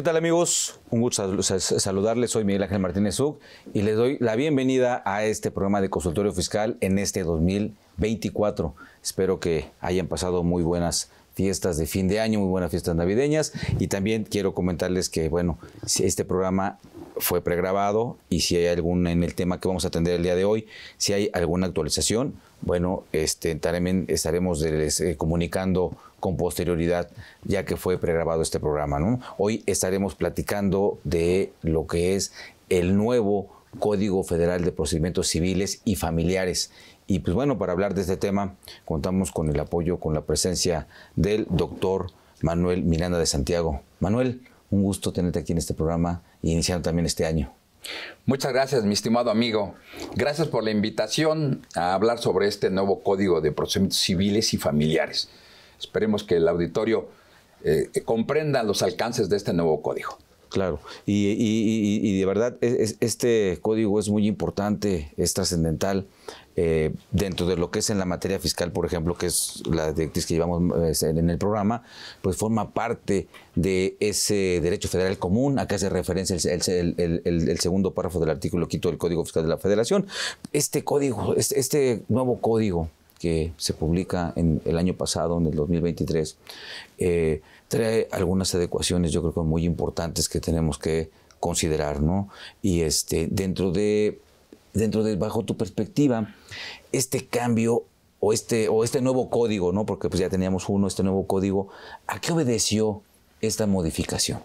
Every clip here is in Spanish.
¿Qué tal amigos? Un gusto saludarles. Soy Miguel Ángel Martínez Zug y les doy la bienvenida a este programa de consultorio fiscal en este 2024. Espero que hayan pasado muy buenas fiestas de fin de año, muy buenas fiestas navideñas y también quiero comentarles que bueno, este programa fue pregrabado y si hay alguna en el tema que vamos a atender el día de hoy, si hay alguna actualización, bueno, este, estaremos, eh, estaremos eh, comunicando con posterioridad, ya que fue pregrabado este programa. Hoy estaremos platicando de lo que es el nuevo Código Federal de Procedimientos Civiles y Familiares. Y pues bueno, para hablar de este tema, contamos con el apoyo, con la presencia del doctor Manuel Miranda de Santiago. Manuel, un gusto tenerte aquí en este programa iniciando también este año. Muchas gracias, mi estimado amigo. Gracias por la invitación a hablar sobre este nuevo Código de Procedimientos Civiles y Familiares. Esperemos que el auditorio eh, comprenda los alcances de este nuevo código. Claro, y, de verdad e, este código es muy importante, es trascendental eh, dentro de lo que es en la materia fiscal, por ejemplo, que es la directriz que llevamos eh, en el programa, pues forma parte de ese derecho federal común a que hace referencia el, segundo párrafo del artículo quinto del Código Fiscal de la Federación. Este código, este, este nuevo código que se publica en el año pasado, en el 2023, eh, trae algunas adecuaciones, yo creo que muy importantes que tenemos que considerar, ¿no? Y este, dentro de, dentro de, bajo tu perspectiva, este cambio o este, o este nuevo código, ¿no? Porque pues ya teníamos uno, este nuevo código, ¿a qué obedeció esta modificación?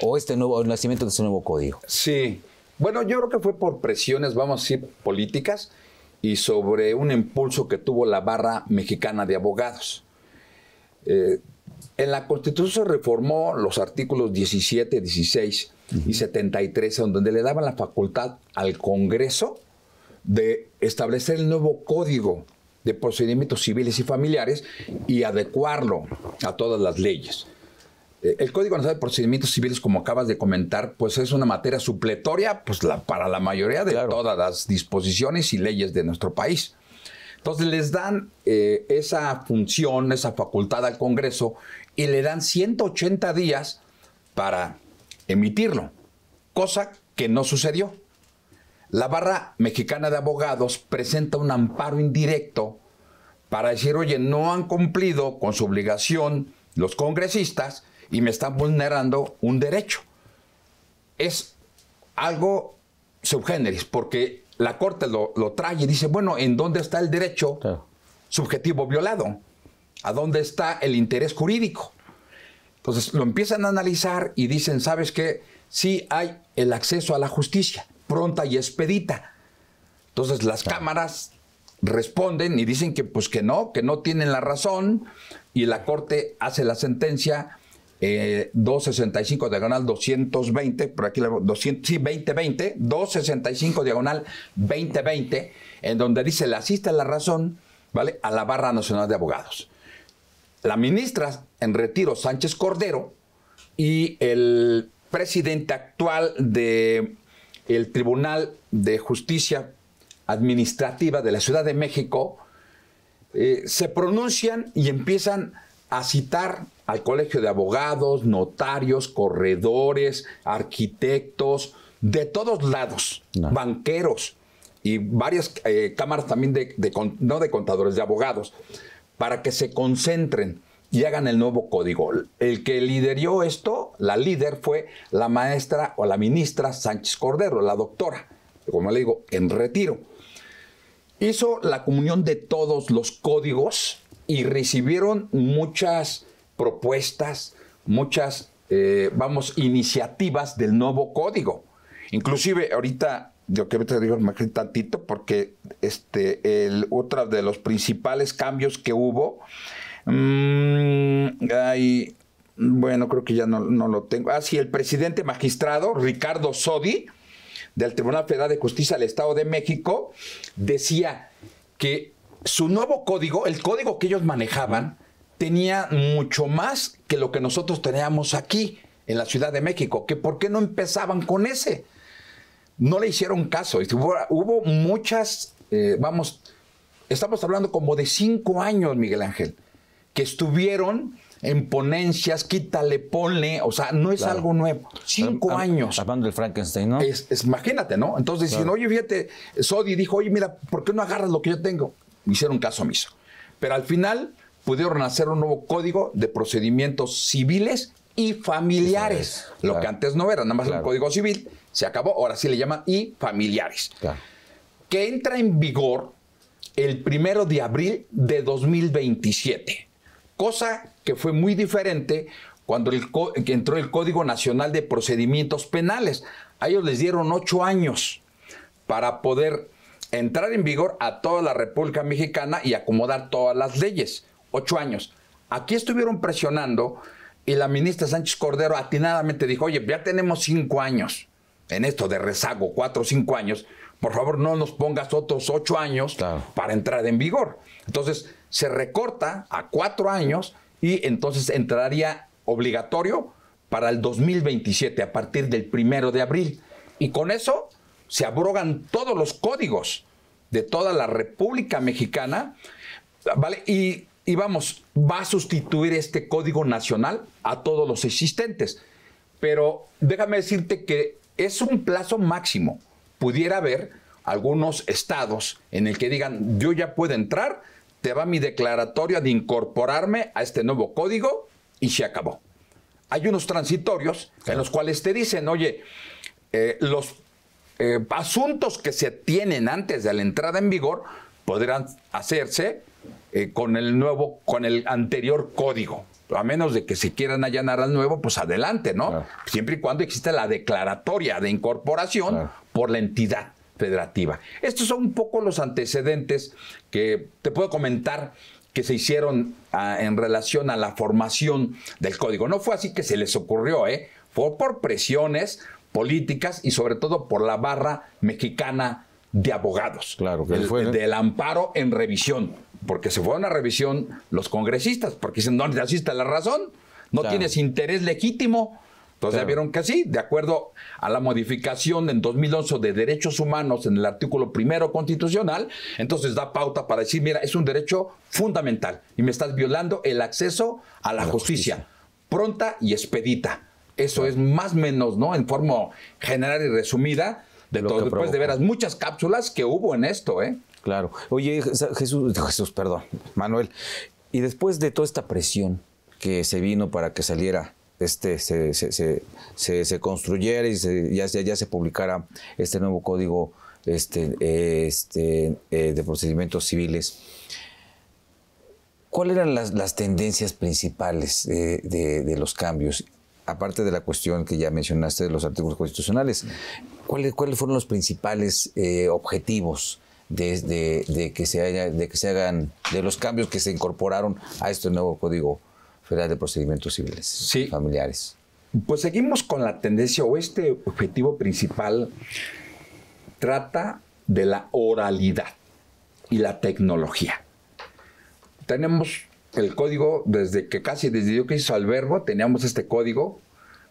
O este nuevo, el nacimiento de este nuevo código. Sí. Bueno, yo creo que fue por presiones, vamos a decir, políticas, y sobre un impulso que tuvo la barra mexicana de abogados. Eh, en la Constitución se reformó los artículos 17, 16 y 73, donde le daban la facultad al Congreso de establecer el nuevo código de procedimientos civiles y familiares y adecuarlo a todas las leyes. Eh, el Código Nacional de Procedimientos Civiles, como acabas de comentar, pues es una materia supletoria pues para la mayoría de todas las disposiciones y leyes de nuestro país. Entonces les dan eh, esa función, esa facultad al Congreso y le dan 180 días para emitirlo, cosa que no sucedió. La barra mexicana de abogados presenta un amparo indirecto para decir, oye, no han cumplido con su obligación los congresistas y me están vulnerando un derecho. Es algo subgéneris, porque la Corte lo, trae y dice, bueno, ¿en dónde está el derecho subjetivo violado? ¿A dónde está el interés jurídico? Entonces lo empiezan a analizar y dicen, ¿sabes qué? Sí hay el acceso a la justicia, pronta y expedita. Entonces las cámaras responden y dicen que pues que no, que no tienen la razón y la Corte hace la sentencia 265 eh, diagonal 220, por aquí le 200, sí, 2020, 265 diagonal 2020, en donde dice le asiste la razón, ¿vale? A la Barra Nacional de Abogados. La ministra en retiro Sánchez Cordero y el presidente actual de el Tribunal de Justicia Administrativa de la Ciudad de México eh, se pronuncian y empiezan a citar al Colegio de Abogados, notarios, corredores, arquitectos, de todos lados, banqueros y varias eh, cámaras también de, no de contadores, de abogados, para que se concentren y hagan el nuevo código. El que lideró esto, la líder, fue la maestra o la ministra Sánchez Cordero, la doctora, como le digo, en retiro. Hizo la comunión de todos los códigos y recibieron muchas propuestas, muchas, eh, vamos, iniciativas del nuevo código. Inclusive ahorita, yo que te digo tantito porque este, el, otro de los principales cambios que hubo, mmm, bueno, creo que ya no, no lo tengo. Ah, sí, el presidente magistrado Ricardo Sodi del Tribunal Federal de Justicia del Estado de México decía que su nuevo código, el código que ellos manejaban, tenía mucho más que lo que nosotros teníamos aquí en la Ciudad de México, que por qué no empezaban con ese. No le hicieron caso. Hubo, hubo muchas, eh, vamos, estamos hablando como de cinco años, Miguel Ángel, que estuvieron en ponencias, quítale, ponle, o sea, no es algo nuevo. Cinco años. Hablando del Frankenstein, ¿no? Es, imagínate, ¿no? Entonces decían, oye, fíjate, Sodi dijo, oye, mira, ¿por qué no agarras lo que yo tengo? hicieron caso omiso. Pero al final pudieron hacer un nuevo código de procedimientos civiles y familiares, lo que antes no era, nada más el código civil, se acabó, ahora sí le llaman y familiares, que entra en vigor el primero de abril de 2027, cosa que fue muy diferente cuando entró el Código Nacional de Procedimientos Penales. A ellos les dieron ocho años para poder entrar en vigor a toda la República Mexicana y acomodar todas las leyes. Ocho años. Aquí estuvieron presionando y la ministra Sánchez Cordero atinadamente dijo, oye, ya tenemos cinco años en esto de rezago, cuatro o cinco años, por favor no nos pongas otros ocho años para entrar en vigor. Entonces se recorta a cuatro años y entonces entraría obligatorio para el 2027, a partir del primero de abril. Y con eso se abrogan todos los códigos de toda la República Mexicana, ¿vale? Y, vamos, va a sustituir este código nacional a todos los existentes. Pero déjame decirte que es un plazo máximo. Pudiera haber algunos estados en el que digan, yo ya puedo entrar, te va mi declaratoria de incorporarme a este nuevo código y se acabó. Hay unos transitorios en los cuales te dicen, oye, eh, los eh, asuntos que se tienen antes de la entrada en vigor podrán hacerse eh, con el nuevo, con el anterior código. A menos de que se quieran allanar al nuevo, pues adelante, ¿no? Siempre y cuando exista la declaratoria de incorporación por la entidad federativa. Estos son un poco los antecedentes que te puedo comentar que se hicieron ah, en relación a la formación del código. No fue así que se les ocurrió, ¿eh? Fue por presiones, políticas y sobre todo por la barra mexicana de abogados. Claro, que el, ¿eh? Del amparo en revisión, porque se fue a revisión los congresistas, porque dicen, no necesitas la razón, no tienes interés legítimo. Entonces ya vieron que sí, de acuerdo a la modificación en 2011 de derechos humanos en el artículo primero constitucional, entonces da pauta para decir, mira, es un derecho fundamental y me estás violando el acceso a la, justicia pronta y expedita. Eso es más o menos, ¿no? En forma general y resumida, de Después de veras, muchas cápsulas que hubo en esto, ¿eh? Claro. Oye, Jesús, Jesús, perdón, Manuel. Y después de toda esta presión que se vino para que saliera este, se, construyera y ya, ya, se publicara este nuevo código este, este, eh, de procedimientos civiles. ¿Cuáles eran las, tendencias principales de, los cambios? aparte de la cuestión que ya mencionaste de los artículos constitucionales, ¿cuáles fueron los principales eh, objetivos de, que se haya, de que se hagan, de los cambios que se incorporaron a este nuevo Código Federal de Procedimientos Civiles sí. Familiares? Pues seguimos con la tendencia o este objetivo principal trata de la oralidad y la tecnología. Tenemos el código, desde que casi desde yo que hizo al teníamos este código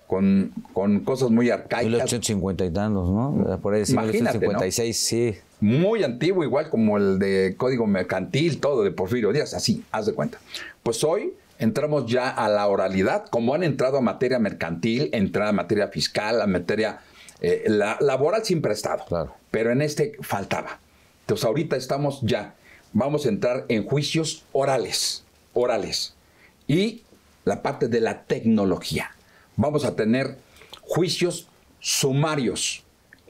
con, con cosas muy arcaicas. 1850 y tantos, ¿no? Por ahí 1856, sí. Muy antiguo, igual como el de código mercantil, todo de Porfirio Díaz, así, haz de cuenta. Pues hoy entramos ya a la oralidad, como han entrado a materia mercantil, entrar a materia fiscal, a materia eh, laboral sin prestado claro. pero en este faltaba. Entonces ahorita estamos ya, vamos a entrar en juicios orales orales y la parte de la tecnología. Vamos a tener juicios sumarios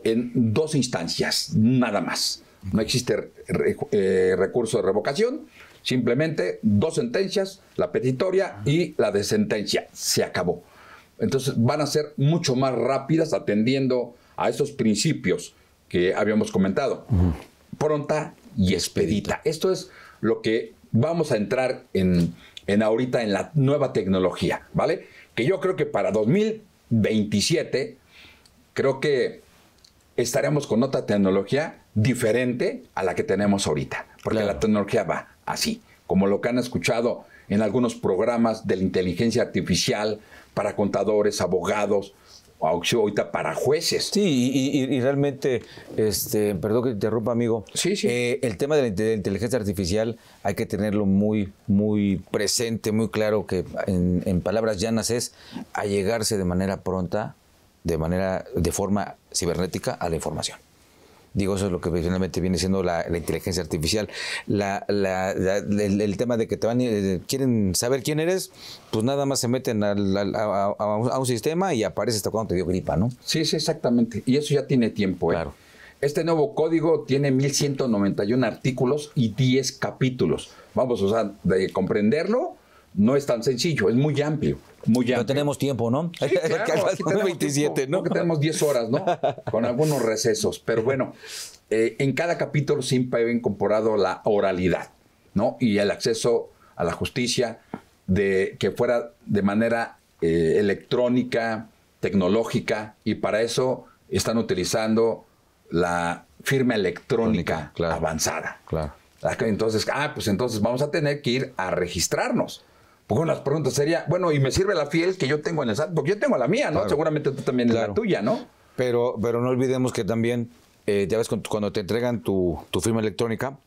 en dos instancias, nada más. No existe eh, eh, recurso de revocación, simplemente dos sentencias, la petitoria y la de sentencia. Se acabó. Entonces van a ser mucho más rápidas atendiendo a esos principios que habíamos comentado. Pronta y expedita. Esto es lo que vamos a entrar en, ahorita en la nueva tecnología, ¿vale? Que yo creo que para 2027, creo que estaremos con otra tecnología diferente a la que tenemos ahorita, porque la tecnología va así, como lo que han escuchado en algunos programas de la inteligencia artificial para contadores, abogados, auxilio ahorita para jueces. Sí, y, realmente, este, perdón que te interrumpa, amigo. Sí, eh, el tema de la, inteligencia artificial hay que tenerlo muy, muy presente, muy claro, que en, en palabras llanas es allegarse de manera pronta, de manera, de forma cibernética a la información. Digo, eso es lo que finalmente viene siendo la, inteligencia artificial. La, la, el, tema de que te van, eh, quieren saber quién eres, pues nada más se meten a, un, sistema y aparece hasta cuando te dio gripa, ¿no? Sí, sí, exactamente. Y eso ya tiene tiempo, ¿eh? Claro. Este nuevo código tiene 1191 artículos y 10 capítulos. Vamos, o sea, de comprenderlo no es tan sencillo, es muy amplio. Muy No tenemos tiempo, ¿no? Sí, tenemos 27, ¿no? que tenemos 10 horas, ¿no? Con algunos recesos. Pero bueno, eh, en cada capítulo siempre he incorporado la oralidad, ¿no? Y el acceso a la justicia de que fuera de manera eh, electrónica, tecnológica, y para eso están utilizando la firma electrónica avanzada. Claro. Entonces, ah, pues entonces vamos a tener que ir a registrarnos. Porque las preguntas sería, bueno, ¿y me sirve la fiel que yo tengo en el SAT? Porque yo tengo la mía, ¿no? Seguramente tú también la tuya, ¿no? Pero, pero no olvidemos que también, eh, ya ves, cuando te entregan tu, firma electrónica,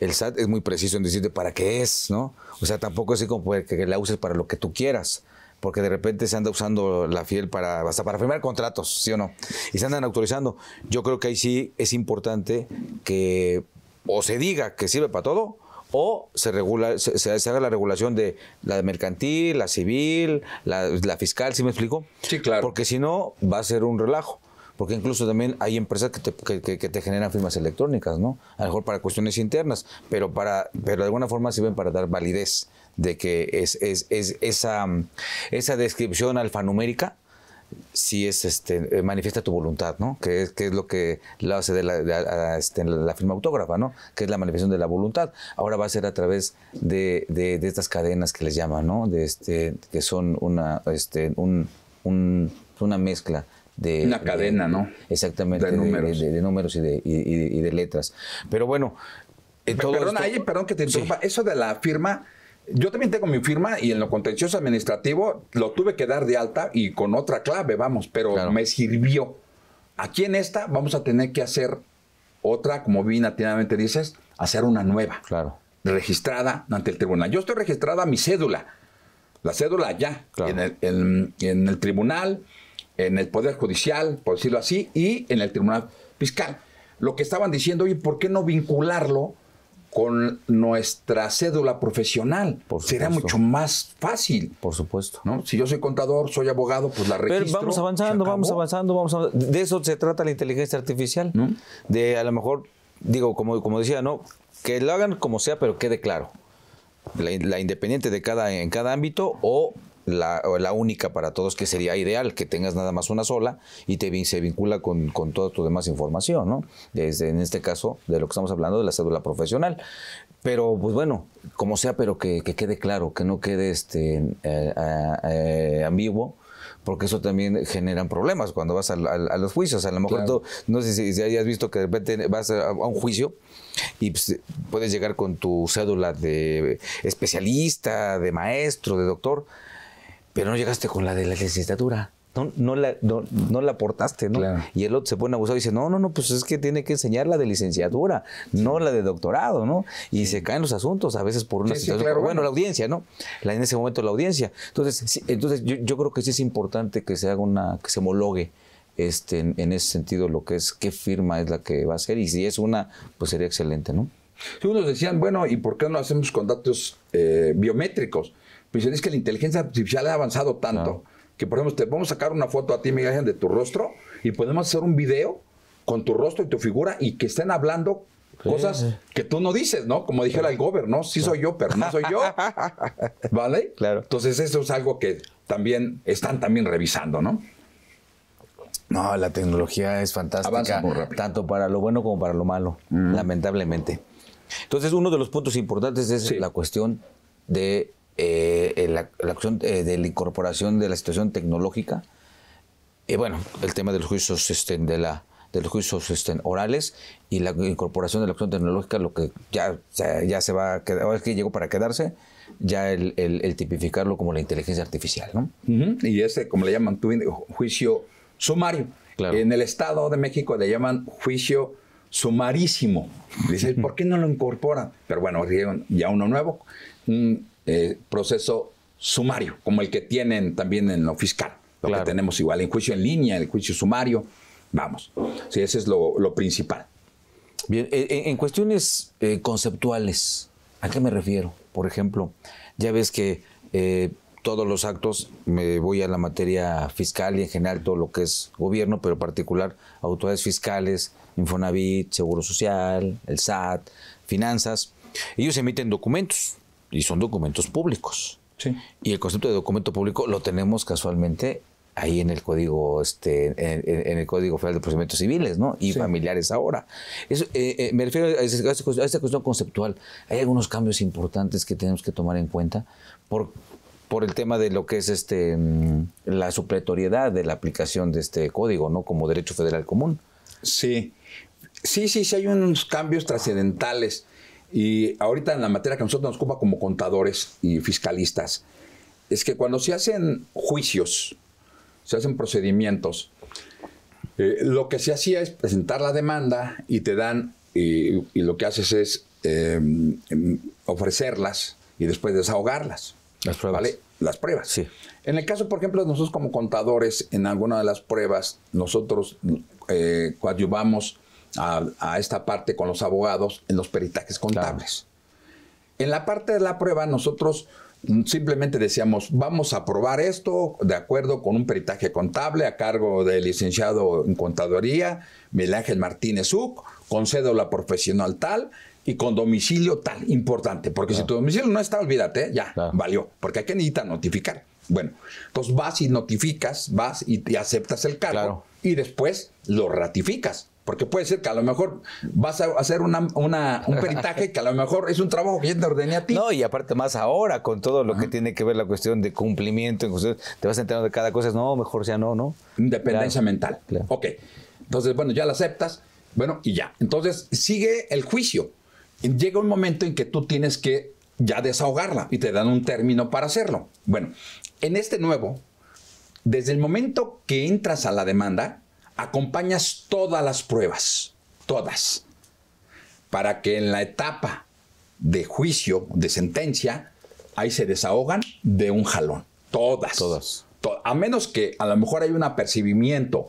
el SAT es muy preciso en decirte para qué es, ¿no? O sea, tampoco es así como que la uses para lo que tú quieras porque de repente se anda usando la fiel para hasta para firmar contratos, ¿sí o no? Y se andan autorizando. Yo creo que ahí sí es importante que o se diga que sirve para todo o se, regula, se, se haga la regulación de la mercantil, la civil, la, fiscal, ¿sí me explico? Sí, claro. Porque si no, va a ser un relajo porque incluso también hay empresas que te, generan firmas electrónicas, ¿no? A lo mejor para cuestiones internas, pero, para, pero de alguna forma sirven para dar validez de que es, esa descripción alfanumérica si es, este, eh, manifiesta tu voluntad, ¿no? Que es, que es lo que la hace de la, este, firma autógrafa, ¿no? Que es la manifestación de la voluntad. Ahora va a ser a través de, de, estas cadenas que les llaman, ¿no? De este, que son una, este, un, una mezcla de, una cadena, ¿no? Exactamente, de números, de, números y, y, de, letras. Pero bueno, eh, todo perdón, perdón que te interrumpa. Eso de la firma yo también tengo mi firma y en lo contencioso administrativo lo tuve que dar de alta y con otra clave, vamos, pero me sirvió. Aquí en esta vamos a tener que hacer otra, como bien atinadamente dices, hacer una nueva. Claro. Registrada ante el tribunal. Yo estoy registrada mi cédula. La cédula ya en, el, el tribunal, en el Poder Judicial, por decirlo así, y en el Tribunal Fiscal. Lo que estaban diciendo, oye, ¿por qué no vincularlo? con nuestra cédula profesional. Por Será mucho más fácil. Por supuesto. ¿no? Si yo soy contador, soy abogado, pues la registro. Pero vamos avanzando, vamos avanzando, vamos avanzando. De eso se trata la inteligencia artificial. De a lo mejor, digo, como, como decía, ¿no? Que lo hagan como sea, pero quede claro. La, independiente de cada, en cada ámbito o la, la única para todos, que sería ideal que tengas nada más una sola y te, se vincula con, con toda tu demás información, ¿no? Desde, en este caso, de lo que estamos hablando, de la cédula profesional. Pero, pues bueno, como sea, pero que, quede claro, que no quede este, eh, eh, ambiguo porque eso también genera problemas cuando vas a, los juicios. A lo mejor no sé si, hayas visto que de repente vas a, un juicio y pues, puedes llegar con tu cédula de especialista, de maestro, de doctor, pero no llegaste con la de la licenciatura. No, no, la, aportaste, ¿no? Y el otro se pone abusado y dice, no, no, no, pues es que tiene que enseñar la de licenciatura, no la de doctorado, ¿no? Y se caen los asuntos a veces por una situación. Claro, bueno, la audiencia, ¿no? La, en ese momento la audiencia. Entonces, entonces yo, creo que sí es importante que se haga una, que se homologue este, en, ese sentido lo que es, qué firma es la que va a ser. Y si es una, pues sería excelente, ¿no? unos decían, bueno, ¿y por qué no hacemos con datos eh, biométricos? pues es que la inteligencia artificial ha avanzado tanto que, por ejemplo, te vamos a sacar una foto a ti, Miguel de tu rostro y podemos hacer un video con tu rostro y tu figura y que estén hablando cosas que tú no dices, ¿no? Como dijera el gober, ¿no? Sí soy yo, pero no soy yo. ¿Vale? Claro. Entonces, eso es algo que también están también revisando, ¿no? No, la tecnología es fantástica, tanto para lo bueno como para lo malo, lamentablemente. Entonces, uno de los puntos importantes es la cuestión de eh, la, la, eh, de la incorporación de la situación tecnológica, y bueno, el tema de los juicios este, de la de los juicios este, orales y la incorporación de la opción tecnológica, lo que ya, ya, se va a quedar, ahora es que llegó para quedarse, ya el, tipificarlo como la inteligencia artificial. ¿no? Y ese, como le llaman, juicio sumario. En el Estado de México le llaman juicio sumarísimo. Dices, ¿por qué no lo incorporan? Pero bueno, ya uno nuevo. Mm, eh, proceso sumario, como el que tienen también en lo fiscal, lo que tenemos igual, en juicio en línea, el juicio sumario, vamos, ese es lo, principal. Bien, eh, eh, en, cuestiones conceptuales, ¿a qué me refiero? Por ejemplo, ya ves que todos los actos, me voy a la materia fiscal y en general todo lo que es gobierno, pero en particular autoridades fiscales, Infonavit, Seguro Social, el SAT, finanzas, ellos emiten documentos y son documentos públicos. Y el concepto de documento público lo tenemos casualmente ahí en el código este en, el código federal de procedimientos civiles no y familiares ahora Eso, eh, eh, me refiero a, esta, a esta cuestión conceptual hay algunos cambios importantes que tenemos que tomar en cuenta por por el tema de lo que es este mm, la supletoriedad de la aplicación de este código no como derecho federal común sí sí sí sí hay unos cambios trascendentales y ahorita en la materia que nosotros nos ocupa como contadores y fiscalistas, es que cuando se hacen juicios, se hacen procedimientos, eh, lo que se hacía es presentar la demanda y te dan, y, lo que haces es em, ofrecerlas y después desahogarlas. Las pruebas. Las pruebas. Sí. En el caso, por ejemplo, nosotros como contadores, en alguna de las pruebas, nosotros eh, coadyuvamos a, esta parte con los abogados en los peritajes contables. En la parte de la prueba nosotros mm, simplemente decíamos, vamos a probar esto de acuerdo con un peritaje contable a cargo del licenciado en contaduría Miguel Martínez Uc, con cédula profesional tal y con domicilio tal, importante, porque si tu domicilio no está, olvídate, ya, valió, porque hay que necesita notificar. Bueno, entonces vas y notificas, vas y, aceptas el cargo y después lo ratificas. Porque puede ser que a lo mejor vas a hacer un peritaje que a lo mejor es un trabajo que ya te a ti. No, y aparte más ahora, con todo lo que tiene que ver la cuestión de cumplimiento, te vas enterando de cada cosa, no, mejor sea no, ¿no? Independencia mental. Claro. Ok. Entonces, bueno, ya la aceptas, bueno, y ya. Entonces, sigue el juicio. Llega un momento en que tú tienes que ya desahogarla y te dan un término para hacerlo. Bueno, en este nuevo, desde el momento que entras a la demanda, acompañas todas las pruebas, todas, para que en la etapa de juicio, de sentencia, ahí se desahogan de un jalón. Todas. Todas. a menos que a lo mejor hay un apercibimiento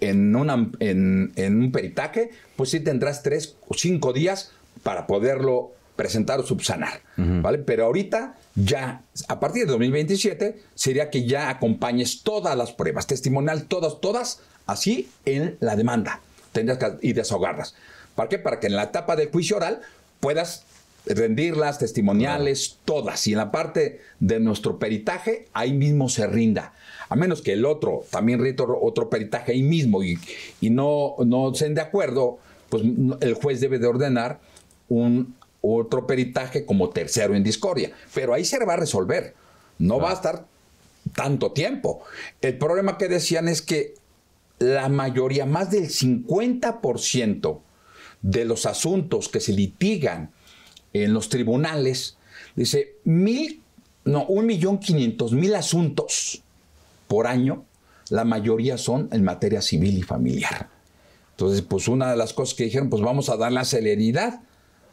en, en, un peritaje, pues sí tendrás tres o cinco días para poderlo presentar o subsanar, ¿vale? Pero ahorita ya, a partir de 2027, sería que ya acompañes todas las pruebas, testimonial, todas, todas, así en la demanda. Tendrás que ir desahogarlas. ¿Para qué? Para que en la etapa del juicio oral puedas rendirlas, testimoniales, todas. Y en la parte de nuestro peritaje, ahí mismo se rinda. A menos que el otro también rinda otro peritaje ahí mismo y, no, no estén de acuerdo, pues el juez debe de ordenar un otro peritaje como tercero en discordia. Pero ahí se va a resolver. No va a estar tanto tiempo. El problema que decían es que la mayoría, más del 50% de los asuntos que se litigan en los tribunales, dice mil, no, un millón quinientos mil asuntos por año, la mayoría son en materia civil y familiar. Entonces, pues una de las cosas que dijeron, pues vamos a dar la celeridad,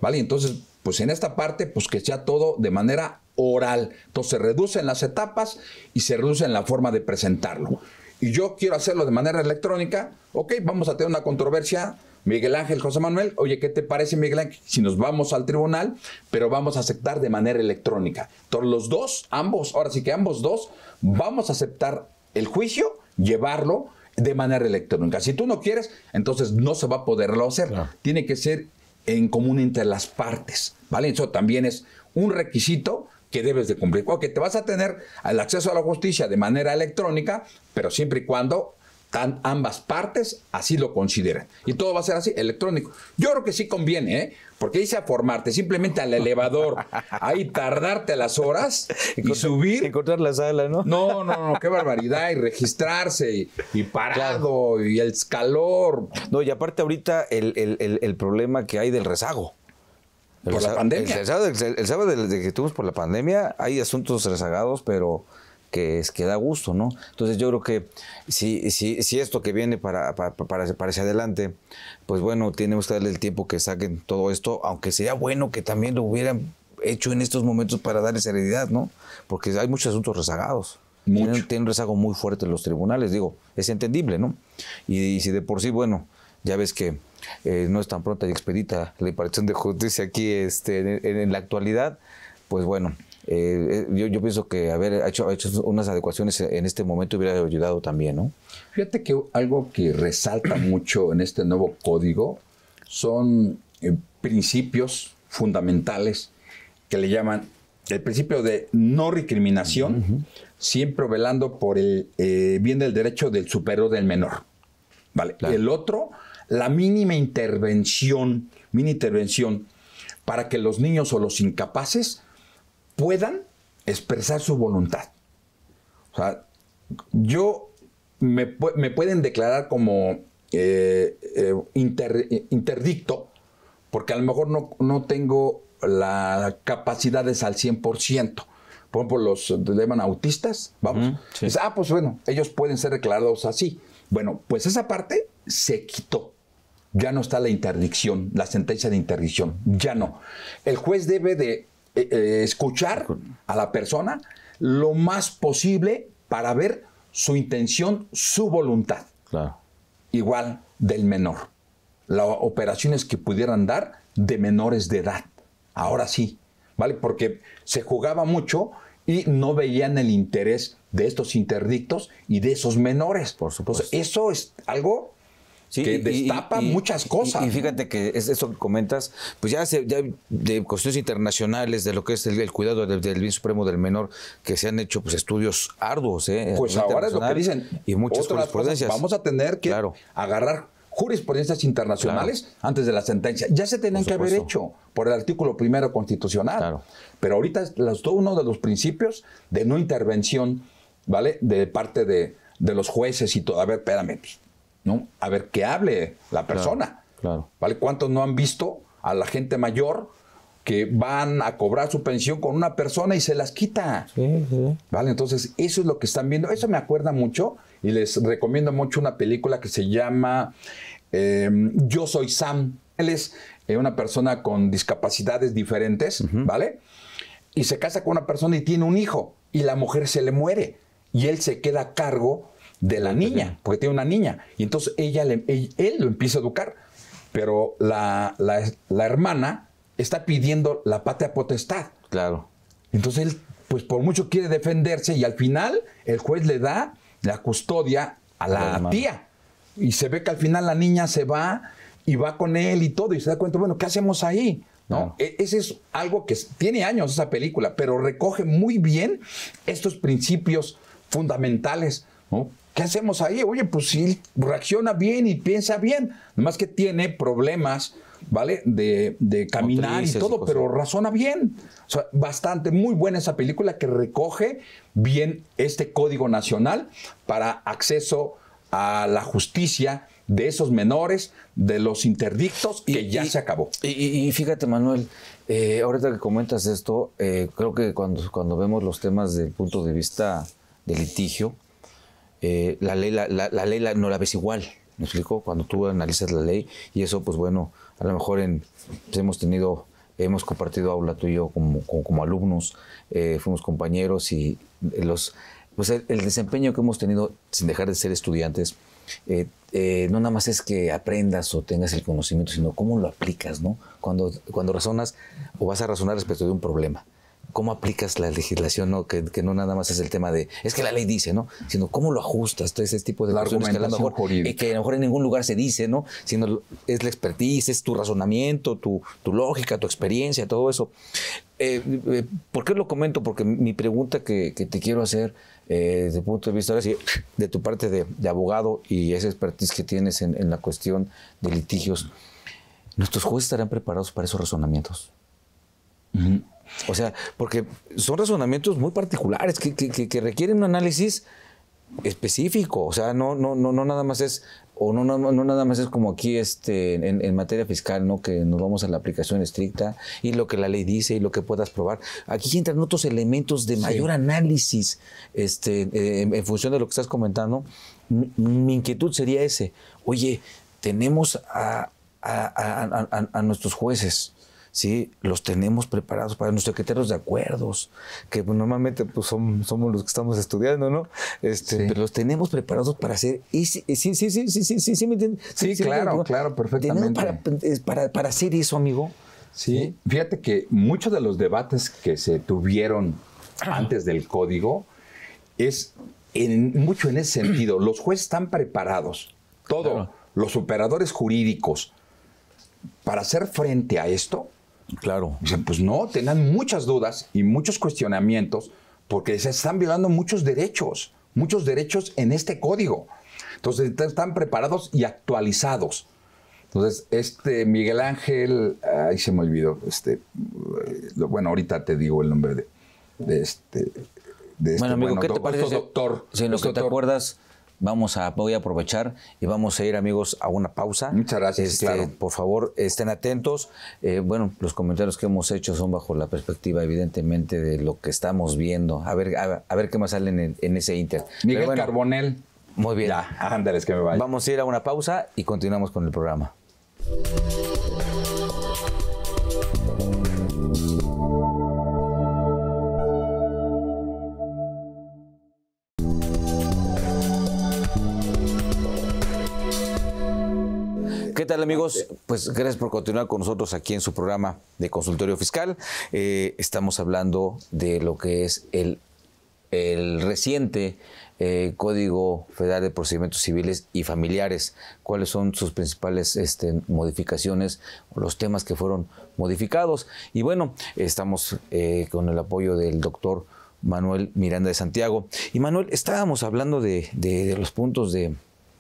¿vale? Entonces, pues en esta parte, pues que sea todo de manera oral. Entonces se reducen las etapas y se reducen la forma de presentarlo y yo quiero hacerlo de manera electrónica, ok, vamos a tener una controversia. Miguel Ángel, José Manuel, oye, ¿qué te parece Miguel Ángel? Si nos vamos al tribunal, pero vamos a aceptar de manera electrónica. Todos los dos, ambos, ahora sí que ambos dos, vamos a aceptar el juicio, llevarlo de manera electrónica. Si tú no quieres, entonces no se va a poderlo hacer. Tiene que ser en común entre las partes, ¿vale? Eso también es un requisito que debes de cumplir. O que te vas a tener el acceso a la justicia de manera electrónica, pero siempre y cuando ambas partes así lo consideren. Y todo va a ser así, electrónico. Yo creo que sí conviene, ¿eh? porque dice a formarte, simplemente al elevador, ahí tardarte las horas y, subir. Encontrar la sala, ¿no? No, no, no, qué barbaridad, y registrarse, y, parado, y el calor. No, y aparte ahorita el problema que hay del rezago. Por la pandemia. El, sábado, el, que tuvimos por la pandemia, hay asuntos rezagados, pero que, es, que da gusto, ¿no? Entonces yo creo que si, si, si esto que viene para, para, para, hacia adelante, pues bueno, tenemos que darle el tiempo que saquen todo esto, aunque sería bueno que también lo hubieran hecho en estos momentos para darle seriedad, ¿no? Porque hay muchos asuntos rezagados. Mucho. Tienen, un rezago muy fuerte en los tribunales, digo, es entendible, ¿no? y si de por sí, bueno, ya ves que eh, no es tan pronta y expedita la imparición de justicia aquí este, en, la actualidad, pues bueno, eh, eh, yo, yo, pienso que haber hecho, hecho, unas adecuaciones en este momento hubiera ayudado también, ¿no? Fíjate que algo que resalta mucho en este nuevo código son principios fundamentales que le llaman el principio de no recriminación, siempre velando por el bien del derecho del superior del menor. ¿Vale? El otro la mínima intervención, mini intervención, para que los niños o los incapaces puedan expresar su voluntad. O sea, yo me, pueden declarar como eh, eh, interdicto, porque a lo mejor no, no tengo la capacidades al 100%. Por ejemplo, los llaman autistas, vamos. ah, pues bueno, ellos pueden ser declarados así. Bueno, pues esa parte se quitó ya no está la interdicción, la sentencia de interdicción, ya no. El juez debe de eh, eh, escuchar a la persona lo más posible para ver su intención, su voluntad. Claro. Igual del menor. Las operaciones que pudieran dar de menores de edad. Ahora sí, ¿vale? Porque se jugaba mucho y no veían el interés de estos interdictos y de esos menores. Por supuesto. eso es algo que destapa muchas cosas. Y, fíjate que es eso que comentas, pues ya, se, de cuestiones internacionales, de lo que es el, cuidado del, bien supremo del menor, que se han hecho pues estudios arduos. ¿eh? Pues ahora es lo que dicen. Y muchas jurisprudencias. vamos a tener que claro. agarrar jurisprudencias internacionales antes de la sentencia. Ya se tenían que haber hecho por el artículo primero constitucional. Pero ahorita es uno de los principios de no intervención, ¿vale? De parte de, de los jueces y todavía, A ver, ¿no? A ver, que hable la persona. Claro, ¿Vale? ¿Cuántos no han visto a la gente mayor que van a cobrar su pensión con una persona y se las quita? ¿Vale? Entonces, eso es lo que están viendo. Eso me acuerda mucho y les recomiendo mucho una película que se llama em, Yo soy Sam. Él es eh, una persona con discapacidades diferentes, ¿vale? Y se casa con una persona y tiene un hijo y la mujer se le muere y él se queda a cargo de la niña, porque tiene una niña. Y entonces ella él, lo empieza a educar, pero la, la, hermana está pidiendo la patria potestad. Claro. Entonces él, pues por mucho quiere defenderse y al final el juez le da la custodia a la, tía. Y se ve que al final la niña se va y va con él y todo y se da cuenta, bueno, ¿qué hacemos ahí? ¿no? E, ese es algo que tiene años esa película, pero recoge muy bien estos principios fundamentales ¿no? ¿Qué hacemos ahí? Oye, pues sí, reacciona bien y piensa bien. Más que tiene problemas, ¿vale? De, caminar y todo, pero razona bien. O sea, bastante, muy buena esa película que recoge bien este código nacional para acceso a la justicia de esos menores, de los interdictos, y, que ya se acabó. Y, fíjate, Manuel, eh, ahorita que comentas esto, eh, creo que cuando, cuando vemos los temas del punto de vista del litigio, eh, la ley, la, ley la, no la ves igual. ¿Me explico? Cuando tú analizas la ley, y eso, pues bueno, a lo mejor pues, hemos tenido, hemos compartido aula tú y yo como, alumnos, eh, fuimos compañeros y los, pues el, desempeño que hemos tenido sin dejar de ser estudiantes, eh, no nada más es que aprendas o tengas el conocimiento, sino cómo lo aplicas, ¿no? cuando razonas o vas a razonar respecto de un problema cómo aplicas la legislación, ¿no? Que, no nada más es el tema de, es que la ley dice, ¿no? Sino cómo lo ajustas, todo ese tipo de argumentos que a lo mejor, eh, que a lo mejor en ningún lugar se dice, ¿no? Sino es la expertise, es tu razonamiento, tu, lógica, tu experiencia, todo eso. Eh, eh, ¿Por qué lo comento? Porque mi pregunta que, te quiero hacer desde el punto de vista de tu parte de, abogado y esa expertise que tienes en, la cuestión de litigios, ¿nuestros jueces estarán preparados para esos razonamientos? O sea, porque son razonamientos muy particulares que, requieren un análisis específico, o sea, no, no, no, nada más es, o no, no, nada más es como aquí este, en, materia fiscal, ¿no? Que nos vamos a la aplicación estricta y lo que la ley dice y lo que puedas probar. Aquí entran otros elementos de mayor análisis, este, en, función de lo que estás comentando. Mi, inquietud sería ese, oye, tenemos a nuestros jueces, ¿sí? Los tenemos preparados para nuestros secretarios de acuerdos, que pues, normalmente pues, somos los que estamos estudiando, ¿no? Este, pero los tenemos preparados para hacer. Y sí, sí, sí, sí, sí, sí, sí, sí, ¿me entiendes? Sí, claro, claro, perfectamente. Para, para, para, hacer eso, amigo. Sí, fíjate que muchos de los debates que se tuvieron antes del código es en, mucho en ese sentido. Los jueces están preparados, todo, los operadores jurídicos, para hacer frente a esto, Claro. Dicen, pues no, tengan muchas dudas y muchos cuestionamientos porque se están violando muchos derechos, muchos derechos en este código. Entonces están preparados y actualizados. Entonces, este Miguel Ángel, ahí se me olvidó, este, bueno, ahorita te digo el nombre de, este, de este ¿qué te doctor, parece? Doctor, si en lo que te acuerdas, Vamos a, voy a aprovechar y vamos a ir, amigos, a una pausa. Muchas gracias. Este, por favor, estén atentos. Eh, bueno, los comentarios que hemos hecho son bajo la perspectiva, evidentemente, de lo que estamos viendo. A ver, a, ver qué más salen en, ese Inter. Miguel Carbonell. Muy bien. Ya, que me vaya. Vamos a ir a una pausa y continuamos con el programa. tal amigos? Pues gracias por continuar con nosotros aquí en su programa de consultorio fiscal. Eh, estamos hablando de lo que es el, reciente eh, Código Federal de Procedimientos Civiles y Familiares. ¿Cuáles son sus principales este, modificaciones, los temas que fueron modificados? Y bueno, estamos eh, con el apoyo del doctor Manuel Miranda de Santiago. Y Manuel, estábamos hablando de, de los puntos de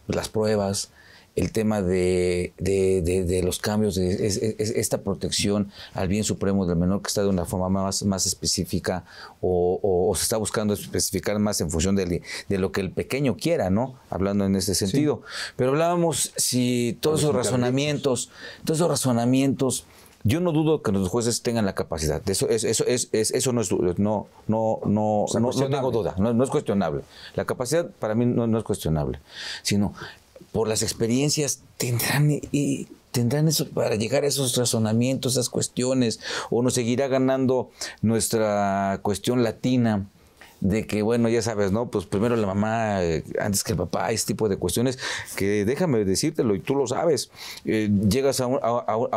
las pruebas, el tema de, los cambios, de esta protección al bien supremo del menor que está de una forma más, más específica o, se está buscando especificar más en función de, lo que el pequeño quiera, ¿no? Hablando en ese sentido. Pero hablábamos si todos esos razonamientos, todos esos razonamientos... Yo no dudo que los jueces tengan la capacidad. Eso, eso, eso, eso no es no, no, no, duda. No, es cuestionable. La capacidad para mí no, no es cuestionable. Sino por las experiencias, tendrán, e, y, tendrán eso para llegar a esos razonamientos, esas cuestiones, o nos seguirá ganando nuestra cuestión latina de que, bueno, ya sabes, ¿no? Pues primero la mamá, eh, antes que el papá, ese tipo de cuestiones, que déjame decírtelo y tú lo sabes. Eh, llegas a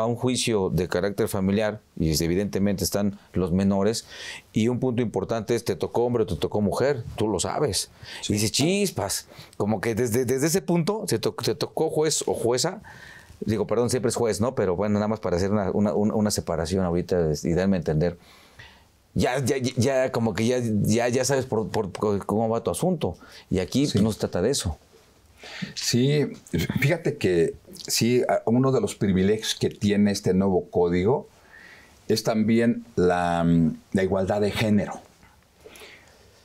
un, juicio de carácter familiar y evidentemente están los menores y un punto importante es, te tocó hombre o te tocó mujer, tú lo sabes. Y dices, chispas, como que desde, desde ese punto se te tocó juez o jueza digo, perdón, siempre es juez, ¿no? Pero bueno, nada más para hacer una, una separación ahorita y darme a entender ya, ya, ya como que ya, ya, ya sabes cómo va tu asunto. Y aquí no se trata de eso. Sí, fíjate que sí, uno de los privilegios que tiene este nuevo código es también la, igualdad de género.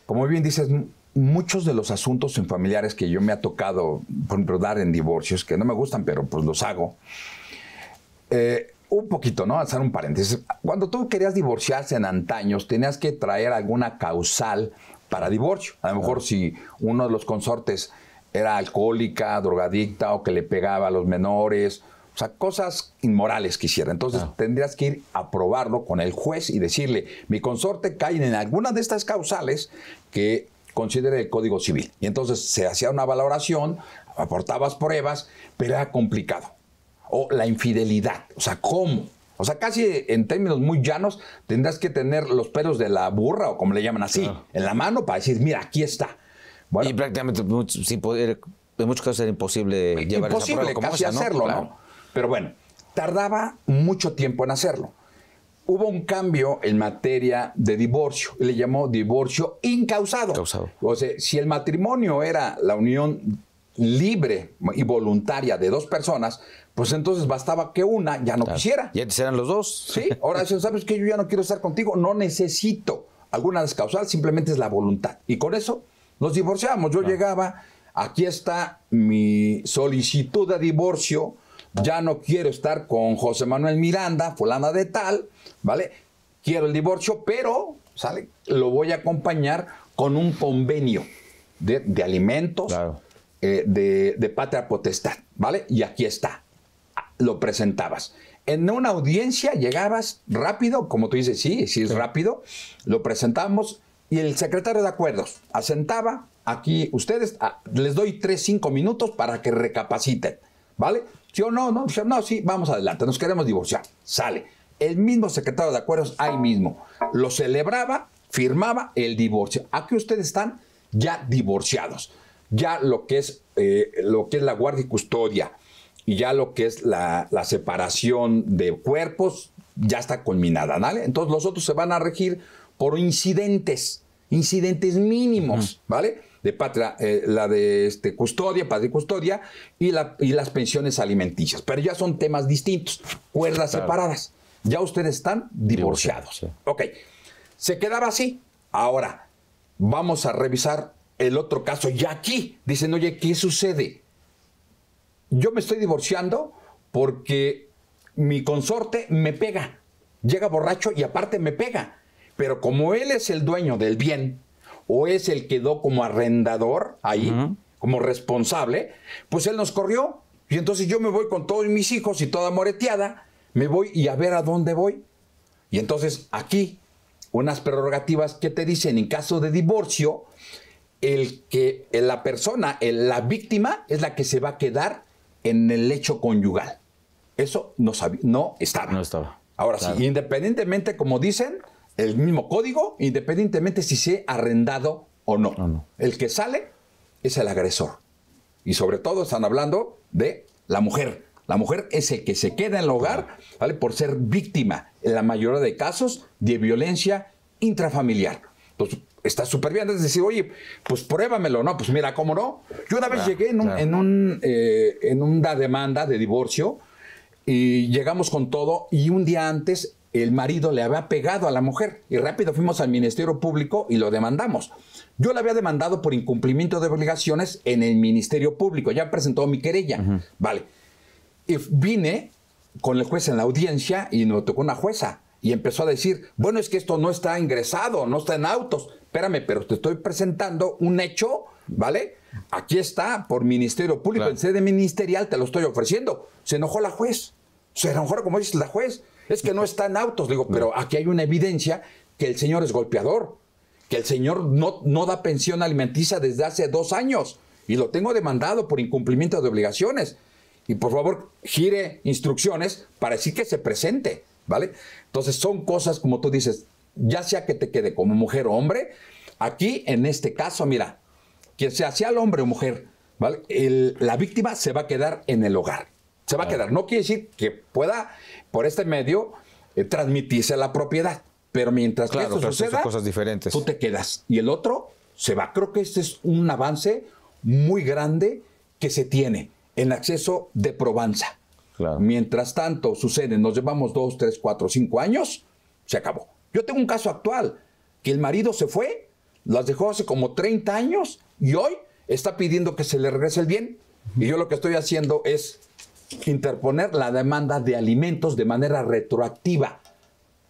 Como bien dices, muchos de los asuntos en familiares que yo me ha tocado, por ejemplo, dar en divorcios, que no me gustan, pero pues los hago, eh, un poquito, ¿no? Hacer un paréntesis. Cuando tú querías divorciarse en antaños, tenías que traer alguna causal para divorcio. A lo mejor si uno de los consortes era alcohólica, drogadicta o que le pegaba a los menores, o sea, cosas inmorales que hiciera. Entonces tendrías que ir a probarlo con el juez y decirle, mi consorte cae en alguna de estas causales que considere el Código Civil. Y entonces se hacía una valoración, aportabas pruebas, pero era complicado o la infidelidad. O sea, ¿cómo? O sea, casi en términos muy llanos, tendrás que tener los pelos de la burra, o como le llaman así, en la mano para decir, mira, aquí está. y prácticamente sin poder, en muchos casos era imposible eh, llevar imposible esa prueba casi hacerlo, ¿no? Pero bueno, tardaba mucho tiempo en hacerlo. Hubo un cambio en materia de divorcio, le llamó divorcio incausado. O sea, si el matrimonio era la unión libre y voluntaria de dos personas, pues entonces bastaba que una ya no quisiera. Ya quisieran los dos. Sí, ahora si sabes que yo ya no quiero estar contigo, no necesito alguna descausal, simplemente es la voluntad. Y con eso nos divorciamos. Yo llegaba, aquí está mi solicitud de divorcio, ya no quiero estar con José Manuel Miranda, fulana de tal, ¿vale? Quiero el divorcio, pero, ¿sale? Lo voy a acompañar con un convenio de, alimentos, eh, de patria potestad, ¿vale? Y aquí está lo presentabas. En una audiencia llegabas rápido, como tú dices, sí, sí es rápido, lo presentamos y el secretario de acuerdos asentaba aquí ustedes, les doy tres, cinco minutos para que recapaciten, ¿vale? si o no, no, si pues, no, sí, vamos adelante, nos queremos divorciar, sale. El mismo secretario de acuerdos ahí mismo lo celebraba, firmaba el divorcio. Aquí ustedes están ya divorciados, ya lo que es, eh, lo que es la guardia y custodia, y ya lo que es la, separación de cuerpos ya está culminada, ¿vale? Entonces los otros se van a regir por incidentes, incidentes mínimos, ¿vale? De patria, eh, la de este, custodia, padre y custodia, y, la, las pensiones alimenticias. Pero ya son temas distintos, cuerdas separadas. Ya ustedes están divorciados. Ok, se quedaba así. Ahora, vamos a revisar el otro caso. Y aquí dicen, oye, ¿qué sucede? yo me estoy divorciando porque mi consorte me pega, llega borracho y aparte me pega. Pero como él es el dueño del bien o es el que quedó como arrendador ahí, como responsable, pues él nos corrió. Y entonces yo me voy con todos mis hijos y toda moreteada, me voy y a ver a dónde voy. Y entonces aquí, unas prerrogativas que te dicen en caso de divorcio, el que la persona, la víctima, es la que se va a quedar en el hecho conyugal. Eso no, estaba. No estaba. Ahora sí, independientemente, como dicen, el mismo código, independientemente si se ha arrendado o no. El que sale es el agresor. Y sobre todo están hablando de la mujer. La mujer es el que se queda en el hogar, ¿vale? Por ser víctima, en la mayoría de casos, de violencia intrafamiliar. Entonces, está súper bien. Es decir, oye, pues pruébamelo, ¿no? Pues mira, ¿cómo no? Yo una vez llegué en, un, eh, en, una demanda de divorcio y llegamos con todo y un día antes el marido le había pegado a la mujer y rápido fuimos al Ministerio Público y lo demandamos. Yo la había demandado por incumplimiento de obligaciones en el Ministerio Público, ya presentó mi querella, vale. Y vine con el juez en la audiencia y nos tocó una jueza y empezó a decir, bueno, es que esto no está ingresado, no está en autos espérame, pero te estoy presentando un hecho, ¿vale? Aquí está, por Ministerio Público, en sede ministerial te lo estoy ofreciendo. Se enojó la juez. Se enojó, como dices, la juez. Es que no están autos. Digo, pero aquí hay una evidencia que el señor es golpeador, que el señor no, no da pensión alimenticia desde hace dos años y lo tengo demandado por incumplimiento de obligaciones. Y por favor, gire instrucciones para decir que se presente, ¿vale? Entonces son cosas, como tú dices, ya sea que te quede como mujer o hombre, aquí en este caso, mira, que sea, sea el hombre o mujer, la víctima se va a quedar en el hogar. Se va a quedar. No quiere decir que pueda, por este medio, transmitirse eh, transmitirse la propiedad. Pero mientras claro, cosas diferentes. tú te quedas. Y el otro se va. Creo que este es un avance muy grande que se tiene en acceso de probanza. Mientras tanto sucede, nos llevamos dos, tres, cuatro, cinco años, se acabó. Yo tengo un caso actual, que el marido se fue, las dejó hace como 30 años y hoy está pidiendo que se le regrese el bien. Y yo lo que estoy haciendo es interponer la demanda de alimentos de manera retroactiva.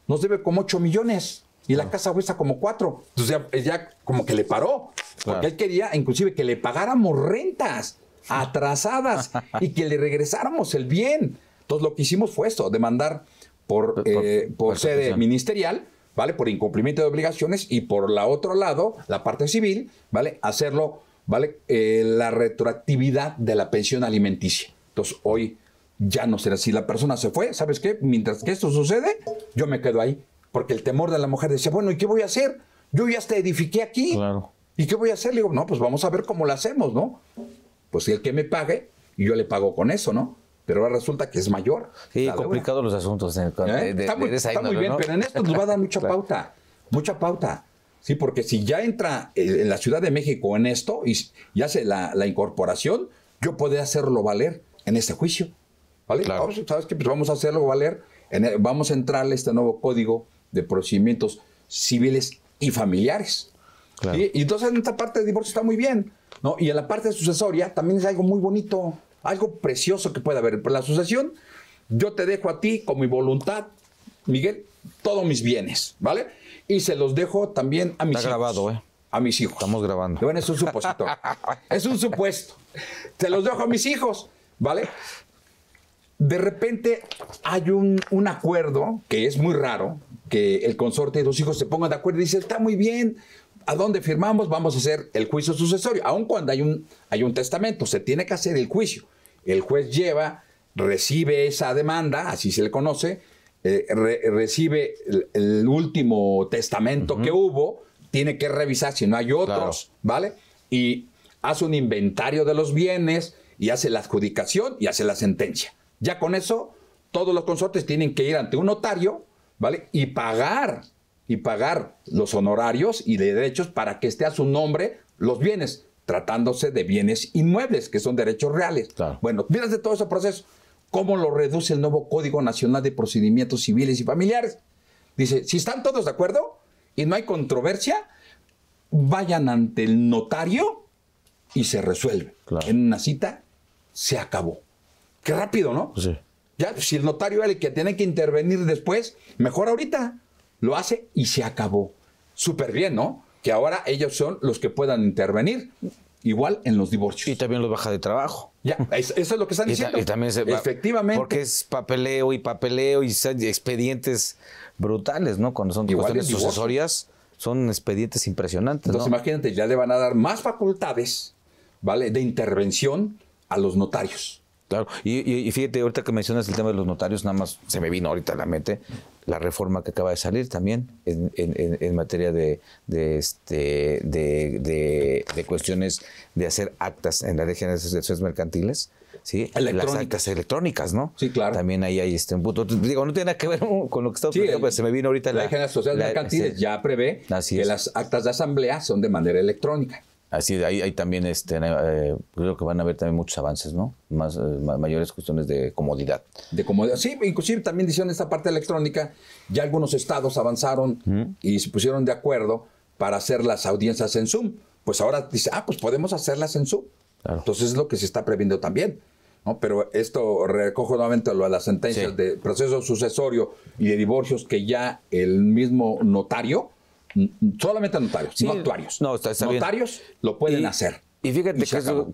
Nos debe como 8 millones y la ah. casa cuesta como 4. Entonces ya, como que le paró, porque él quería inclusive que le pagáramos rentas atrasadas y que le regresáramos el bien. Entonces lo que hicimos fue esto, demandar por, eh, por, sede ministerial, ¿vale? Por incumplimiento de obligaciones y por la otro lado, la parte civil, ¿vale? Hacerlo, ¿vale? Eh, la retroactividad de la pensión alimenticia. Entonces, hoy ya no será. así. la persona se fue, ¿sabes qué? Mientras que esto sucede, yo me quedo ahí. Porque el temor de la mujer decía, bueno, ¿y qué voy a hacer? Yo ya te edifiqué aquí. Claro. ¿Y qué voy a hacer? Le digo, no, pues vamos a ver cómo lo hacemos, ¿no? Pues el que me pague, y yo le pago con eso, ¿no? pero ahora resulta que es mayor. Sí, complicados los asuntos. Eh, ¿Eh? está muy, bien, pero en esto nos va a dar mucha pauta, mucha pauta. Sí, porque si ya entra eh, en la Ciudad de México en esto y, ya hace la, incorporación, yo puedo hacerlo valer en este juicio. ¿Vale? Vamos, ¿Sabes qué? Pues vamos a hacerlo valer, e, vamos a entrarle este nuevo código de procedimientos civiles y familiares. Y entonces en esta parte de divorcio está muy bien, ¿no? Y en la parte de sucesoria también es algo muy bonito algo precioso que pueda haber. Por la asociación, yo te dejo a ti con mi voluntad, Miguel, todos mis bienes, ¿vale? Y se los dejo también a mis Está grabado, ¿eh? A mis hijos. Estamos grabando. Bueno, es un supuesto. es un supuesto. Se los dejo a mis hijos, ¿vale? De repente hay un, un acuerdo que es muy raro, que el consorte y los hijos se pongan de acuerdo y dice, está muy bien, ¿a dónde firmamos? Vamos a hacer el juicio sucesorio. Aun cuando hay un, hay un testamento, se tiene que hacer el juicio. El juez lleva, recibe esa demanda, así se le conoce, eh, recibe el, último testamento que hubo, tiene que revisar si no hay otros, ¿vale? Y hace un inventario de los bienes y hace la adjudicación y hace la sentencia. Ya con eso, todos los consortes tienen que ir ante un notario, ¿vale? Y pagar y pagar los honorarios y de derechos para que esté a su nombre los bienes, tratándose de bienes inmuebles, que son derechos reales. Bueno, Bueno, de todo ese proceso. ¿Cómo lo reduce el nuevo Código Nacional de Procedimientos Civiles y Familiares? Dice, si están todos de acuerdo y no hay controversia, vayan ante el notario y se resuelve. En una cita se acabó. Qué rápido, ¿no? Ya, si el notario es el que tiene que intervenir después, mejor ahorita lo hace y se acabó. Súper bien, ¿no? Que ahora ellos son los que puedan intervenir. Igual en los divorcios. Y también los baja de trabajo. Ya, eso es lo que están diciendo. Y, también Efectivamente. Porque es papeleo y papeleo y expedientes brutales, ¿no? Cuando son cuestiones sucesorias, son expedientes impresionantes. Entonces, imagínate, ya le van a dar más facultades, ¿vale? De intervención a los notarios. Claro, y, fíjate, ahorita que mencionas el tema de los notarios, nada más se me vino ahorita la mente la reforma que acaba de salir también en, en, materia de, de, este, de, cuestiones de hacer actas en la ley general de asociaciones mercantiles. ¿sí? Las actas electrónicas, ¿no? Sí, claro. También ahí hay este punto. Digo, no tiene nada que ver con lo que está sí, se me vino ahorita la. La Ley General asociaciones Mercantiles ya prevé que las actas de asamblea son de manera electrónica. Así, ahí, ahí también este, eh, creo que van a haber también muchos avances, ¿no? Más, eh, mayores cuestiones de comodidad. De comodidad. Sí, inclusive también dicen esta parte electrónica, ya algunos estados avanzaron y se pusieron de acuerdo para hacer las audiencias en Zoom. Pues ahora dice, ah, pues podemos hacerlas en Zoom. Entonces es lo que se está previendo también. ¿no? Pero esto recojo nuevamente a las sentencias de proceso sucesorio y de divorcios que ya el mismo notario solamente notarios, sí, no actuarios. No, está, notarios lo pueden hacer. Y fíjate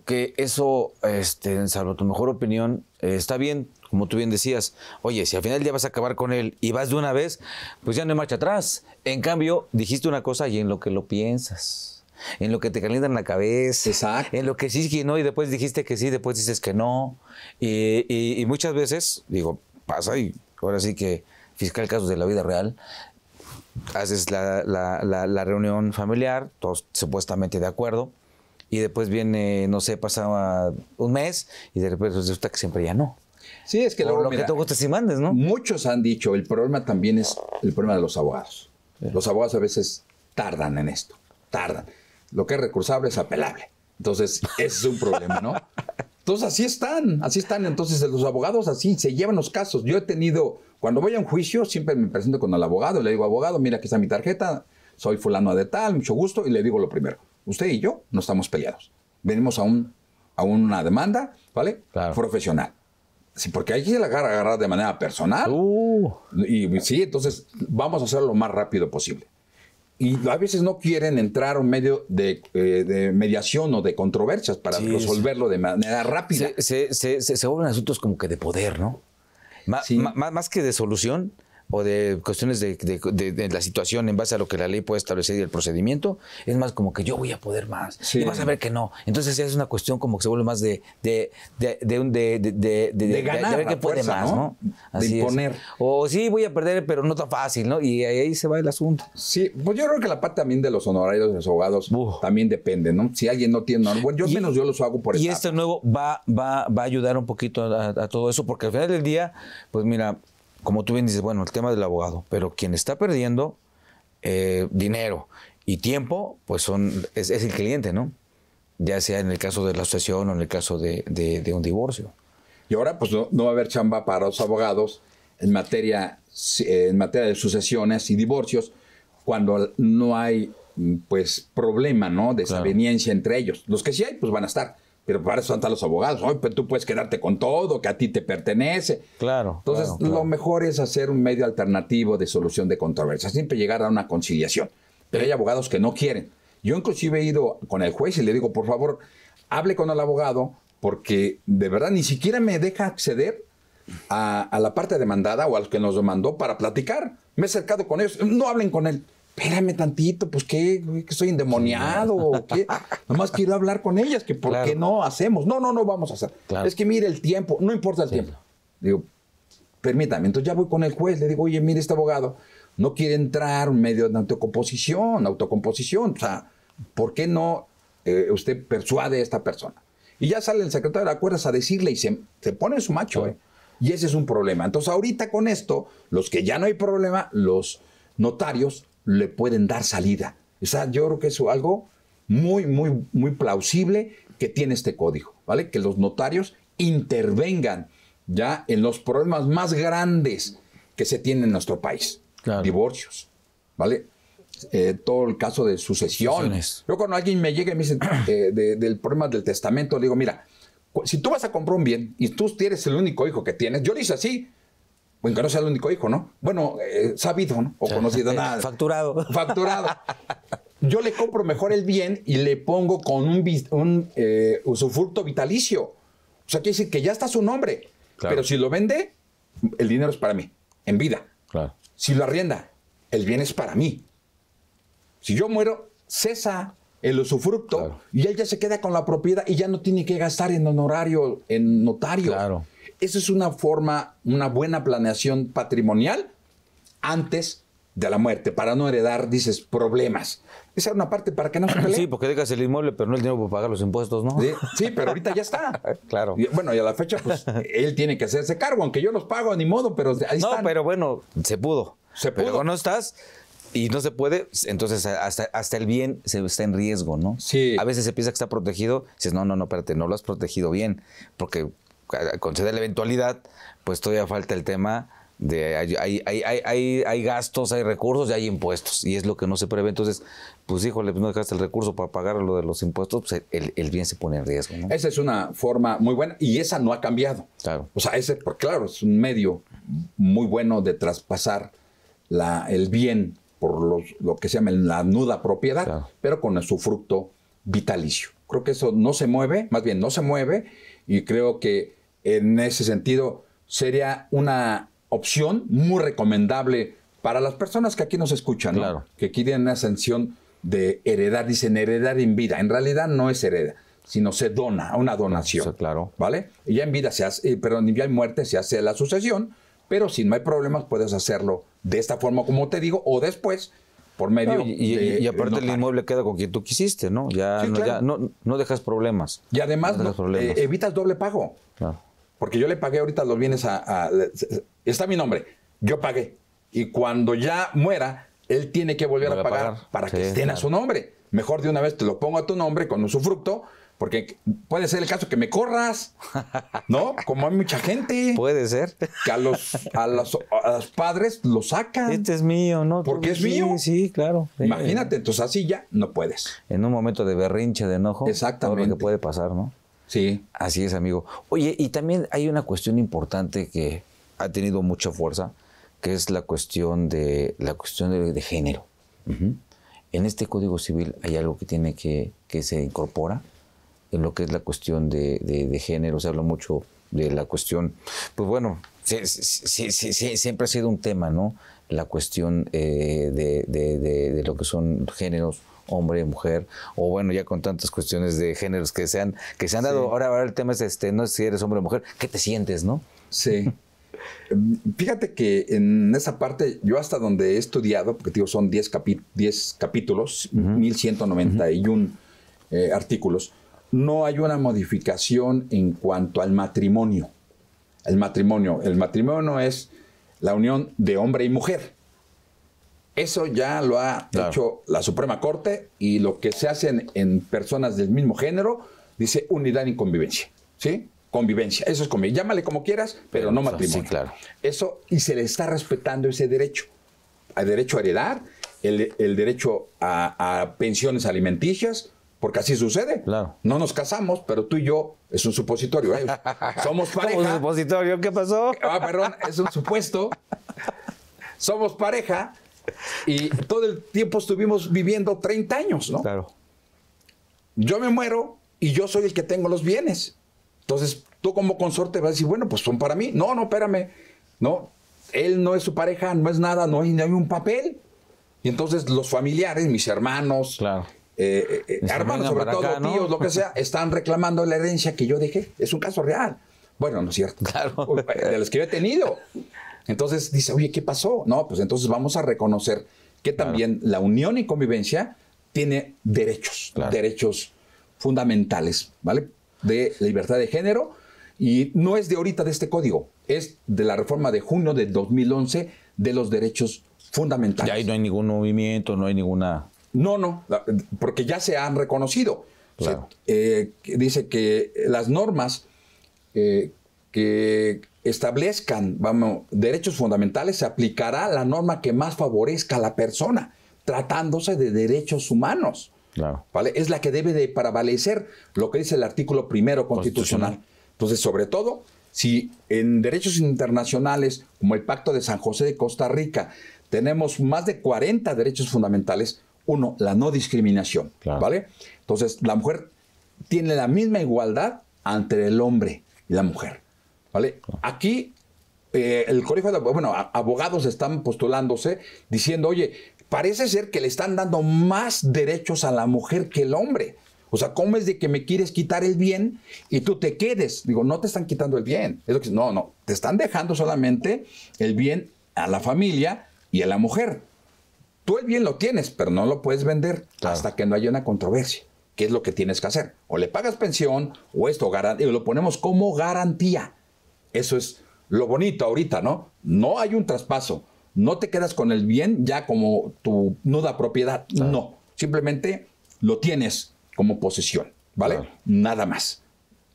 que, eso, que, este, salvo tu mejor opinión, eh, está bien, como tú bien decías. Oye, si al final ya vas a acabar con él y vas de una vez, pues ya no hay marcha atrás. En cambio, dijiste una cosa y en lo que lo piensas en lo que te calientan la cabeza, en lo que sí y no, y después dijiste que sí, después dices que no. Y, y muchas veces, digo, pasa y ahora sí que fiscal casos de la vida real, haces la, la, la, reunión familiar, todos supuestamente de acuerdo, y después viene, no sé, pasaba un mes y de repente resulta que siempre ya no. Sí, es que lo mira, que te mandes, ¿no? Muchos han dicho, el problema también es el problema de los abogados. Los abogados a veces tardan en esto, tardan. Lo que es recursable es apelable. Entonces, ese es un problema, ¿no? Entonces, así están, así están. Entonces, los abogados así se llevan los casos. Yo he tenido cuando voy a un juicio, siempre me presento con el abogado, le digo, abogado, mira, aquí está mi tarjeta, soy fulano de tal, mucho gusto, y le digo lo primero, usted y yo no estamos peleados. Venimos a, un, a una demanda, ¿vale? Profesional. Sí, porque hay que agarrar, agarrar de manera personal. Uh. Y sí, entonces vamos a hacerlo lo más rápido posible. Y a veces no quieren entrar un medio de, eh, de mediación o de controversias para resolverlo de manera rápida. Se, se, asuntos como que de poder, ¿no? más que de solución, o de cuestiones de, la situación en base a lo que la ley puede establecer y el procedimiento, es más como que yo voy a poder más. Y vas a ver que no. Entonces es una cuestión como que se vuelve más de, de, de, ganar ver puede más, ¿no? Así de imponer. O sí, voy a perder, pero no tan fácil, ¿no? Y ahí se va el asunto. Sí, pues yo creo que la parte también de los honorarios de los abogados también depende, ¿no? Si alguien no tiene bueno, yo menos yo los hago por Y este nuevo va, va, va a ayudar un poquito a todo eso, porque al final del día, pues mira, como tú bien dices, bueno, el tema del abogado, pero quien está perdiendo eh, dinero y tiempo, pues son, es, el cliente, ¿no? Ya sea en el caso de la sucesión o en el caso de, un divorcio. Y ahora, pues no, no, va a haber chamba para los abogados en materia, eh, en materia de sucesiones y divorcios cuando no hay mm, pues problema, ¿no? Desaveniencia entre ellos. Los que sí hay, pues van a estar. Pero para eso están los abogados. pero pues tú puedes quedarte con todo, que a ti te pertenece. Claro. Entonces, lo mejor es hacer un medio alternativo de solución de controversia. Siempre llegar a una conciliación. Pero hay abogados que no quieren. Yo inclusive he ido con el juez y le digo, por favor, hable con el abogado porque de verdad ni siquiera me deja acceder a, a la parte demandada o al que nos demandó para platicar. Me he acercado con ellos. No hablen con él espérame tantito, pues qué, que soy endemoniado, qué. Nomás quiero hablar con ellas, que por qué no hacemos. No, no, no vamos a hacer. Es que mire el tiempo, no importa el tiempo. Digo, permítame. Entonces ya voy con el juez, le digo, oye, mire, este abogado no quiere entrar medio de autocomposición, autocomposición. O sea, ¿por qué no eh, usted persuade a esta persona? Y ya sale el secretario de la a decirle y se, pone su macho, eh. Y ese es un problema. Entonces, ahorita con esto, los que ya no hay problema, los notarios le pueden dar salida. O sea, yo creo que es algo muy, muy, muy plausible que tiene este código, ¿vale? Que los notarios intervengan ya en los problemas más grandes que se tienen en nuestro país. Divorcios, ¿vale? Eh, todo el caso de sucesiones. Yo cuando alguien me llega y me dice eh, del problema del testamento, digo, mira, si tú vas a comprar un bien y tú tienes el único hijo que tienes, yo le hice así, que no sea el único hijo, ¿no? Bueno, eh, sabido, ¿no? O conocido, nada. Facturado. Facturado. Yo le compro mejor el bien y le pongo con un, un eh, usufructo vitalicio. O sea, quiere decir que ya está su nombre. Pero si lo vende, el dinero es para mí, en vida. Claro. Si lo arrienda, el bien es para mí. Si yo muero, cesa el usufructo y él ya se queda con la propiedad y ya no tiene que gastar en honorario, en notario. Claro esa es una forma, una buena planeación patrimonial antes de la muerte, para no heredar, dices, problemas. Esa es una parte para que no se Sí, porque dejas el inmueble, pero no el dinero para pagar los impuestos, ¿no? Sí, pero ahorita ya está. claro. bueno, y a la fecha, pues, él tiene que hacerse cargo, aunque yo los pago, ni modo, pero ahí No, pero bueno, se pudo. Se pudo. Pero no estás y no se puede, entonces hasta, hasta el bien se está en riesgo, ¿no? Sí. A veces se piensa que está protegido, dices, no, no, no, espérate, no lo has protegido bien, porque conceder la eventualidad, pues todavía falta el tema de hay, hay, hay, hay, gastos, hay recursos y hay impuestos, y es lo que no se prevé. Entonces, pues híjole, pues no dejaste el recurso para pagar lo de los impuestos, pues el, bien se pone en riesgo. Esa es una forma muy buena, y esa no ha cambiado. Claro. O sea, ese, claro, es un medio muy bueno de traspasar la, el bien por los, lo que se llama la nuda propiedad, pero con su fruto vitalicio. Creo que eso no se mueve, más bien no se mueve, y creo que en ese sentido, sería una opción muy recomendable para las personas que aquí nos escuchan, claro. que quieren una ascensión de heredar, dicen heredar en vida. En realidad no es hereda, sino se dona, una donación. claro. ¿Vale? Y ya en vida se hace, pero eh, perdón, ya en muerte se hace la sucesión, pero si no hay problemas puedes hacerlo de esta forma, como te digo, o después por medio y, y, aparte el inmueble queda con quien tú quisiste, ¿no? Ya, no, ya no, dejas problemas. Y además eh, evitas doble pago. Porque yo le pagué ahorita los bienes a, está mi nombre, yo pagué. Y cuando ya muera, él tiene que volver a pagar, para que estén a su nombre. Mejor de una vez te lo pongo a tu nombre con usufructo, porque puede ser el caso que me corras, ¿no? Como hay mucha gente. Puede ser. Que a los, los, padres lo sacan. Este es mío, ¿no? Porque es mío. Sí, claro. Imagínate, entonces así ya no puedes. En un momento de berrinche, de enojo. Exactamente. Todo lo que puede pasar, ¿no? Sí. Así es, amigo. Oye, y también hay una cuestión importante que ha tenido mucha fuerza, que es la cuestión de, la cuestión de, género. En este Código Civil hay algo que tiene que, que se incorpora en lo que es la cuestión de, de, de género. Se habla mucho de la cuestión, pues bueno, siempre ha sido un tema, ¿no? la cuestión eh, de, lo que son géneros hombre, y mujer, o bueno, ya con tantas cuestiones de géneros que se han, que se han dado. Ahora, ahora el tema es este, no es si eres hombre o mujer, ¿qué te sientes, no? Sí. Em, fíjate que en esa parte, yo hasta donde he estudiado, porque digo, son 10, capítulos, 1191 eh, artículos, no hay una modificación en cuanto al matrimonio. El matrimonio, el matrimonio es la unión de hombre y mujer. Eso ya lo ha dicho hecho la Suprema Corte y lo que se hace en, personas del mismo género dice unidad y convivencia. ¿Sí? Convivencia. Eso es convivencia. Llámale como quieras, pero, no matrimonio. claro. Eso, y se le está respetando ese derecho. El derecho a heredar, el, derecho a pensiones alimenticias, porque así sucede. No nos casamos, pero tú y yo es un supositorio. Somos pareja. un supositorio? ¿Qué pasó? Ah, perdón, es un supuesto. Somos pareja y todo el tiempo estuvimos viviendo 30 años, ¿no? Claro. Yo me muero y yo soy el que tengo los bienes. Entonces, tú como consorte vas a decir, bueno, pues son para mí. No, no, espérame. No, él no es su pareja, no es nada, no hay, no un papel. Y entonces los familiares, mis hermanos, claro eh, eh, eh sobre todo tíos, lo que sea, están reclamando la herencia que yo dejé. Es un caso real. Bueno, no es cierto. Claro. De los que yo he tenido. Entonces dice, oye, ¿qué pasó? No, pues entonces vamos a reconocer que también la unión y convivencia tiene derechos, derechos fundamentales, ¿vale? De libertad de género y no es de ahorita de este código, es de la reforma de junio de 2011 de los derechos fundamentales. Y ahí no hay ningún movimiento, no hay ninguna no, no, porque ya se han reconocido. Eh, dice que las normas eh, que establezcan derechos fundamentales se aplicará la norma que más favorezca a la persona, tratándose de derechos humanos. ¿vale? Es la que debe de prevalecer lo que dice el artículo primero constitucional. Entonces, sobre todo, si en derechos internacionales, como el Pacto de San José de Costa Rica, tenemos más de 40 derechos fundamentales, uno, la no discriminación, ¿vale? Entonces, la mujer tiene la misma igualdad ante el hombre y la mujer, ¿vale? Ah. Aquí, eh, el colegio bueno, abogados están postulándose diciendo, oye, parece ser que le están dando más derechos a la mujer que el hombre. O sea, ¿cómo es de que me quieres quitar el bien y tú te quedes? Digo, no te están quitando el bien. Es lo que, no, no, te están dejando solamente el bien a la familia y a la mujer. Tú el bien lo tienes, pero no lo puedes vender hasta que no haya una controversia. ¿Qué es lo que tienes que hacer? O le pagas pensión o esto, lo ponemos como garantía. Eso es lo bonito ahorita, ¿no? No hay un traspaso. No te quedas con el bien ya como tu nuda propiedad. No. Simplemente lo tienes como posesión, ¿vale? Nada más.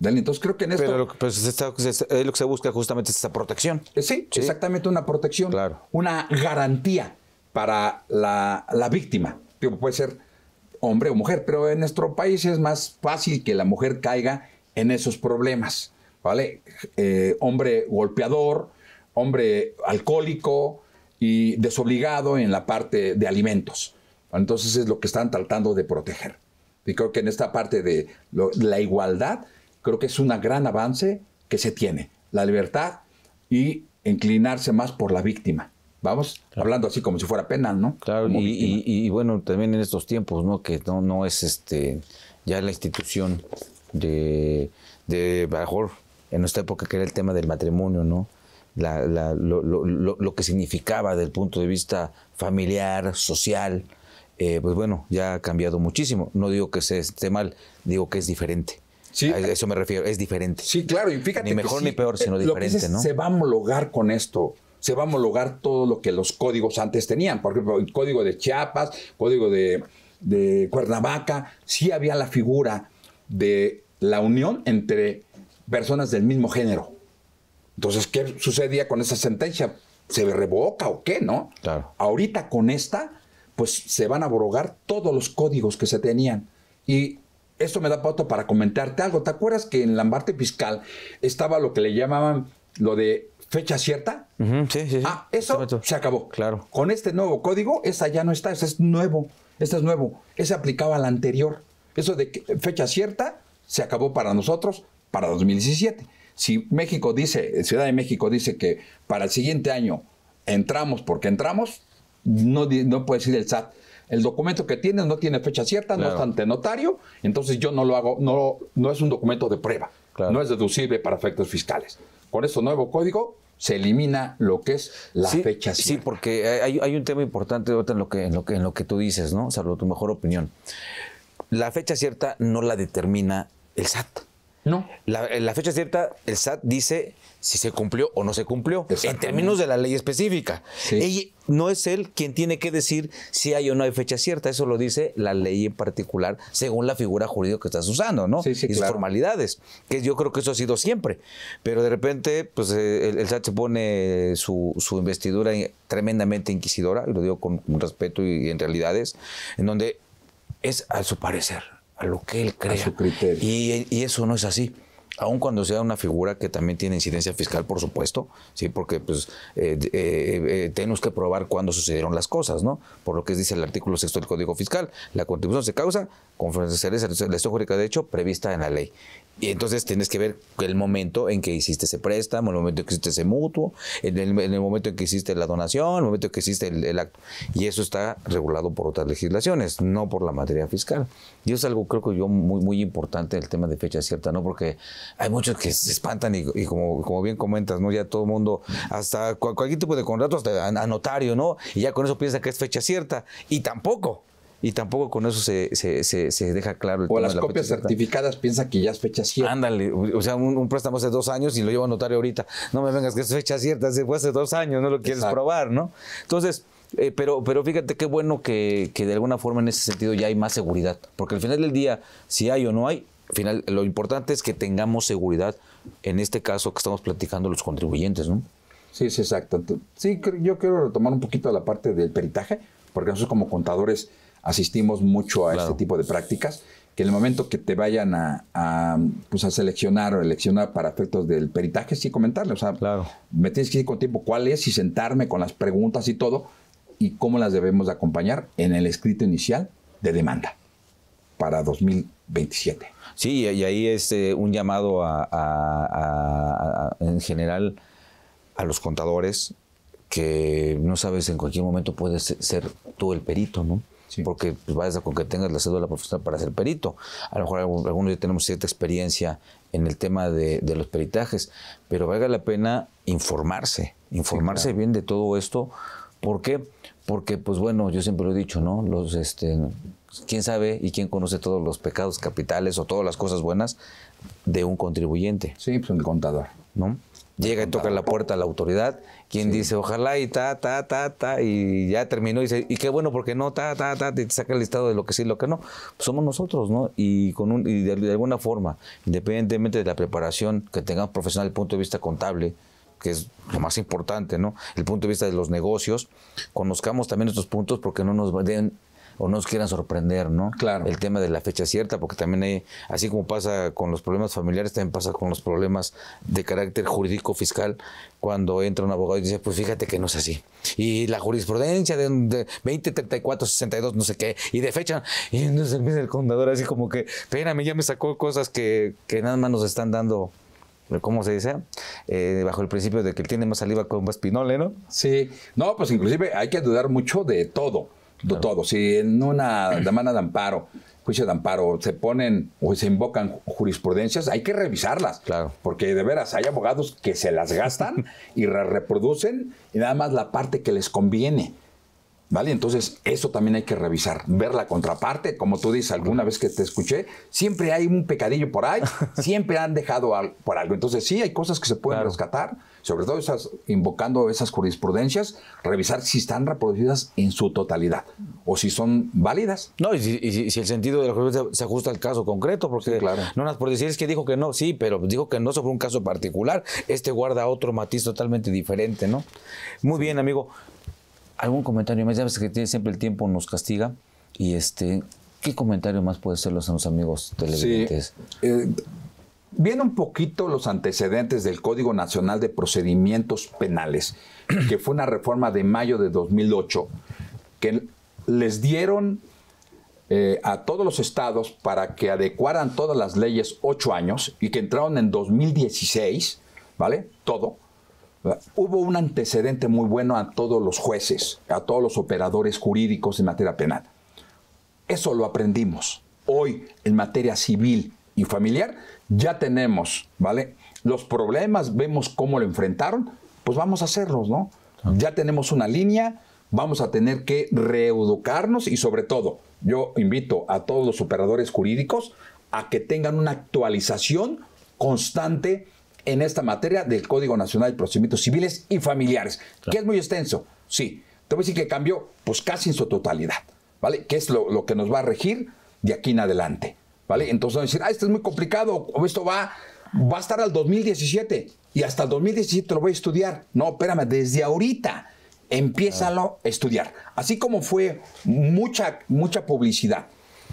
Entonces creo que en esto. Pero lo que, pues, es lo que se busca justamente esta protección. Eh, sí, exactamente una protección. Claro. Una garantía para la, víctima. puede ser hombre o mujer, pero en nuestro país es más fácil que la mujer caiga en esos problemas. ¿Vale? Eh, hombre golpeador, hombre alcohólico y desobligado en la parte de alimentos. Entonces es lo que están tratando de proteger. Y creo que en esta parte de la igualdad, creo que es un gran avance que se tiene. La libertad y inclinarse más por la víctima. Vamos hablando así como si fuera penal, ¿no? Claro, y, bueno, también en estos tiempos, ¿no? Que no, no es este ya la institución de, de en nuestra época que era el tema del matrimonio, ¿no? La, la, lo, lo, lo, que significaba desde el punto de vista familiar, social, eh, pues bueno, ya ha cambiado muchísimo. No digo que se esté mal, digo que es diferente. Sí. A eso me refiero, es diferente. Sí, claro, y fíjate. Ni mejor ni peor, sino diferente, eh, lo que ¿no? Se va a homologar con esto se va a homologar todo lo que los códigos antes tenían. Por ejemplo, el código de Chiapas, código de, Cuernavaca, sí había la figura de la unión entre personas del mismo género. Entonces, ¿qué sucedía con esa sentencia? ¿Se revoca o qué, no? Claro. Ahorita con esta, pues se van a abrogar todos los códigos que se tenían. Y esto me da pauta para comentarte algo. ¿Te acuerdas que en la ambarte fiscal estaba lo que le llamaban lo de fecha cierta. sí, sí, sí. Ah, eso se acabó. Claro. Con este nuevo código, esa ya no está, esa es nuevo. Esta es nuevo. se aplicaba la anterior. Eso de fecha cierta se acabó para nosotros para 2017. Si México dice, Ciudad de México dice que para el siguiente año entramos porque entramos, no, no puede decir el SAT. El documento que tiene no tiene fecha cierta, no está ante notario, entonces yo no lo hago, no, no es un documento de prueba, no es deducible para efectos fiscales. Con ese nuevo código se elimina lo que es la fecha. Cierta. Sí, porque hay, un tema importante en lo, que, en, lo que, en lo que tú dices, ¿no? Salvo tu mejor opinión. La fecha cierta no la determina el SAT. No. La, eh, la fecha cierta, el SAT dice si se cumplió o no se cumplió, en términos de la ley específica. no es él quien tiene que decir si hay o no hay fecha cierta, eso lo dice la ley en particular, según la figura jurídica que estás usando, ¿no? Sí, sí, y sus formalidades, que yo creo que eso ha sido siempre. Pero de repente, pues eh, el, SAT se pone su, su, investidura tremendamente inquisidora, lo digo con, respeto y en realidades, en donde es a su parecer a lo que él crea. su criterio. Y, eso no es así. Aun cuando sea una figura que también tiene incidencia fiscal, por supuesto, sí, porque pues eh, eh, eh, tenemos que probar cuándo sucedieron las cosas, ¿no? Por lo que dice el artículo sexto del Código Fiscal, la contribución se causa con la historia jurídica de hecho prevista en la ley. Y entonces tienes que ver el momento en que hiciste ese préstamo, el momento en que hiciste ese mutuo, en el, momento en que hiciste la donación, el momento en que hiciste el, acto. Y eso está regulado por otras legislaciones, no por la materia fiscal. Y es algo, creo que yo, muy, muy importante el tema de fecha cierta, ¿no? Porque hay muchos que se espantan y, como, como bien comentas, ¿no? Ya todo el mundo, hasta cualquier tipo de contrato, hasta a, notario, ¿no? Y ya con eso piensa que es fecha cierta. Y tampoco y tampoco con eso se, deja claro. El o las copias certificadas piensa que ya es fecha cierta. Ándale, o sea, un, préstamo hace dos años y lo llevo a notario ahorita. No me vengas que es fecha cierta, se fue hace dos años, no lo quieres probar, ¿no? Entonces, eh, pero, pero fíjate qué bueno que, de alguna forma en ese sentido ya hay más seguridad, porque al final del día, si hay o no hay, final, lo importante es que tengamos seguridad en este caso que estamos platicando los contribuyentes, ¿no? Sí, es exacto. Sí, yo quiero retomar un poquito la parte del peritaje, porque nosotros como contadores asistimos mucho a este tipo de prácticas, que en el momento que te vayan a, a, pues a seleccionar o eleccionar para efectos del peritaje, sí comentarle, o sea, me tienes que ir con tiempo cuál es y sentarme con las preguntas y todo, y cómo las debemos acompañar en el escrito inicial de demanda para 2027. Sí, y ahí es eh, un llamado a, en general a los contadores que no sabes en cualquier momento puedes ser tú el perito, ¿no? Porque pues, vayas a con que tengas la cédula profesional para ser perito. A lo mejor algunos ya tenemos cierta experiencia en el tema de, los peritajes, pero valga la pena informarse, informarse bien de todo esto. ¿Por qué? Porque, pues bueno, yo siempre lo he dicho, ¿no? Los, este, quién sabe y quién conoce todos los pecados capitales o todas las cosas buenas de un contribuyente. Sí, pues un contador. ¿No? Llega y toca la puerta a la autoridad quien dice, ojalá y ta, ta, ta, ta, y ya terminó y dice, y qué bueno porque no, ta, ta, ta, y te saca el listado de lo que sí y lo que no. Pues somos nosotros, ¿no? Y, con un, y de, alguna forma, independientemente de la preparación que tengamos profesional desde el punto de vista contable, que es lo más importante, ¿no? El punto de vista de los negocios, conozcamos también estos puntos porque no nos den o nos quieran sorprender, ¿no? Claro. El tema de la fecha cierta, porque también hay, así como pasa con los problemas familiares, también pasa con los problemas de carácter jurídico fiscal, cuando entra un abogado y dice, pues fíjate que no es así. Y la jurisprudencia de, 20, 34, 62, no sé qué, y de fecha, y entonces el condador así como que, espérame, ya me sacó cosas que, nada más nos están dando ¿cómo se dice? Eh, bajo el principio de que él tiene más saliva con más espinole, ¿no? Sí, no, pues inclusive hay que dudar mucho de todo de todo. Si en una demanda de amparo, juicio de amparo, se ponen o se invocan jurisprudencias, hay que revisarlas. Claro. Porque de veras hay abogados que se las gastan y las reproducen y nada más la parte que les conviene. ¿Vale? Entonces, eso también hay que revisar, ver la contraparte, como tú dices alguna vez que te escuché, siempre hay un pecadillo por ahí, siempre han dejado al, por algo. Entonces, sí, hay cosas que se pueden rescatar, sobre todo esas, invocando esas jurisprudencias, revisar si están reproducidas en su totalidad o si son válidas. No, y si, el sentido de la jurisprudencia se ajusta al caso concreto, porque no las por decir es que dijo que no, sí, pero dijo que no sobre un caso particular, este guarda otro matiz totalmente diferente, ¿no? Muy bien, amigo. ¿Algún comentario más? Ya ves que siempre el tiempo nos castiga. Y este, ¿qué comentario más puede hacerlos a los amigos televidentes? Eh, viene un poquito los antecedentes del Código Nacional de Procedimientos Penales, que fue una reforma de mayo de 2008, que les dieron eh, a todos los estados para que adecuaran todas las leyes ocho años y que entraron en 2016, ¿vale? Todo Hubo un antecedente muy bueno a todos los jueces, a todos los operadores jurídicos en materia penal. Eso lo aprendimos. Hoy, en materia civil y familiar, ya tenemos, ¿vale? Los problemas, vemos cómo lo enfrentaron, pues vamos a hacerlos, ¿no? Ya tenemos una línea, vamos a tener que reeducarnos y sobre todo, yo invito a todos los operadores jurídicos a que tengan una actualización constante en esta materia del Código Nacional de Procedimientos Civiles y Familiares, que es muy extenso, sí. Te voy a decir que cambió, pues casi en su totalidad, ¿vale? Que es lo, lo que nos va a regir de aquí en adelante, ¿vale? Entonces van a decir, ah, esto es muy complicado, o esto va, va a estar al 2017 y hasta el 2017 lo voy a estudiar. No, espérame, desde ahorita empiézalo a estudiar. Así como fue mucha, mucha publicidad,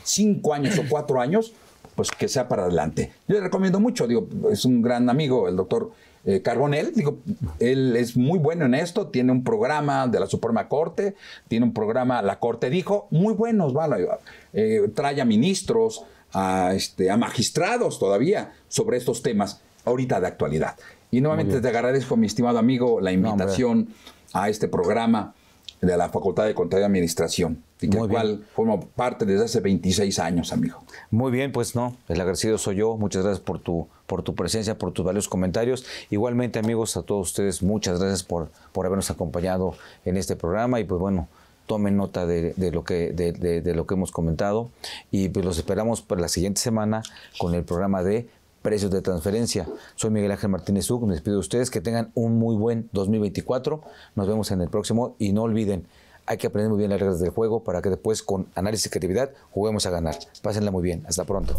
cinco años o cuatro años, pues que sea para adelante. Yo le recomiendo mucho, digo, es un gran amigo, el doctor eh, Carbonell, digo, él es muy bueno en esto, tiene un programa de la Suprema Corte, tiene un programa, la Corte dijo, muy buenos, eh, trae a ministros, a, este, a magistrados todavía sobre estos temas ahorita de actualidad. Y nuevamente te agradezco, mi estimado amigo, la invitación a este programa de la Facultad de Contaduría y Administración, y que cual formo parte desde hace 26 años, amigo. Muy bien, pues no, el agradecido soy yo. Muchas gracias por tu, por tu presencia, por tus valiosos comentarios. Igualmente, amigos, a todos ustedes, muchas gracias por, por habernos acompañado en este programa y pues bueno, tomen nota de, lo, que, de, lo que hemos comentado y pues los esperamos para la siguiente semana con el programa de precios de transferencia. Soy Miguel Ángel Martínez Uc, me despido de ustedes, que tengan un muy buen 2024, nos vemos en el próximo y no olviden, hay que aprender muy bien las reglas del juego para que después con análisis y creatividad juguemos a ganar. Pásenla muy bien, hasta pronto.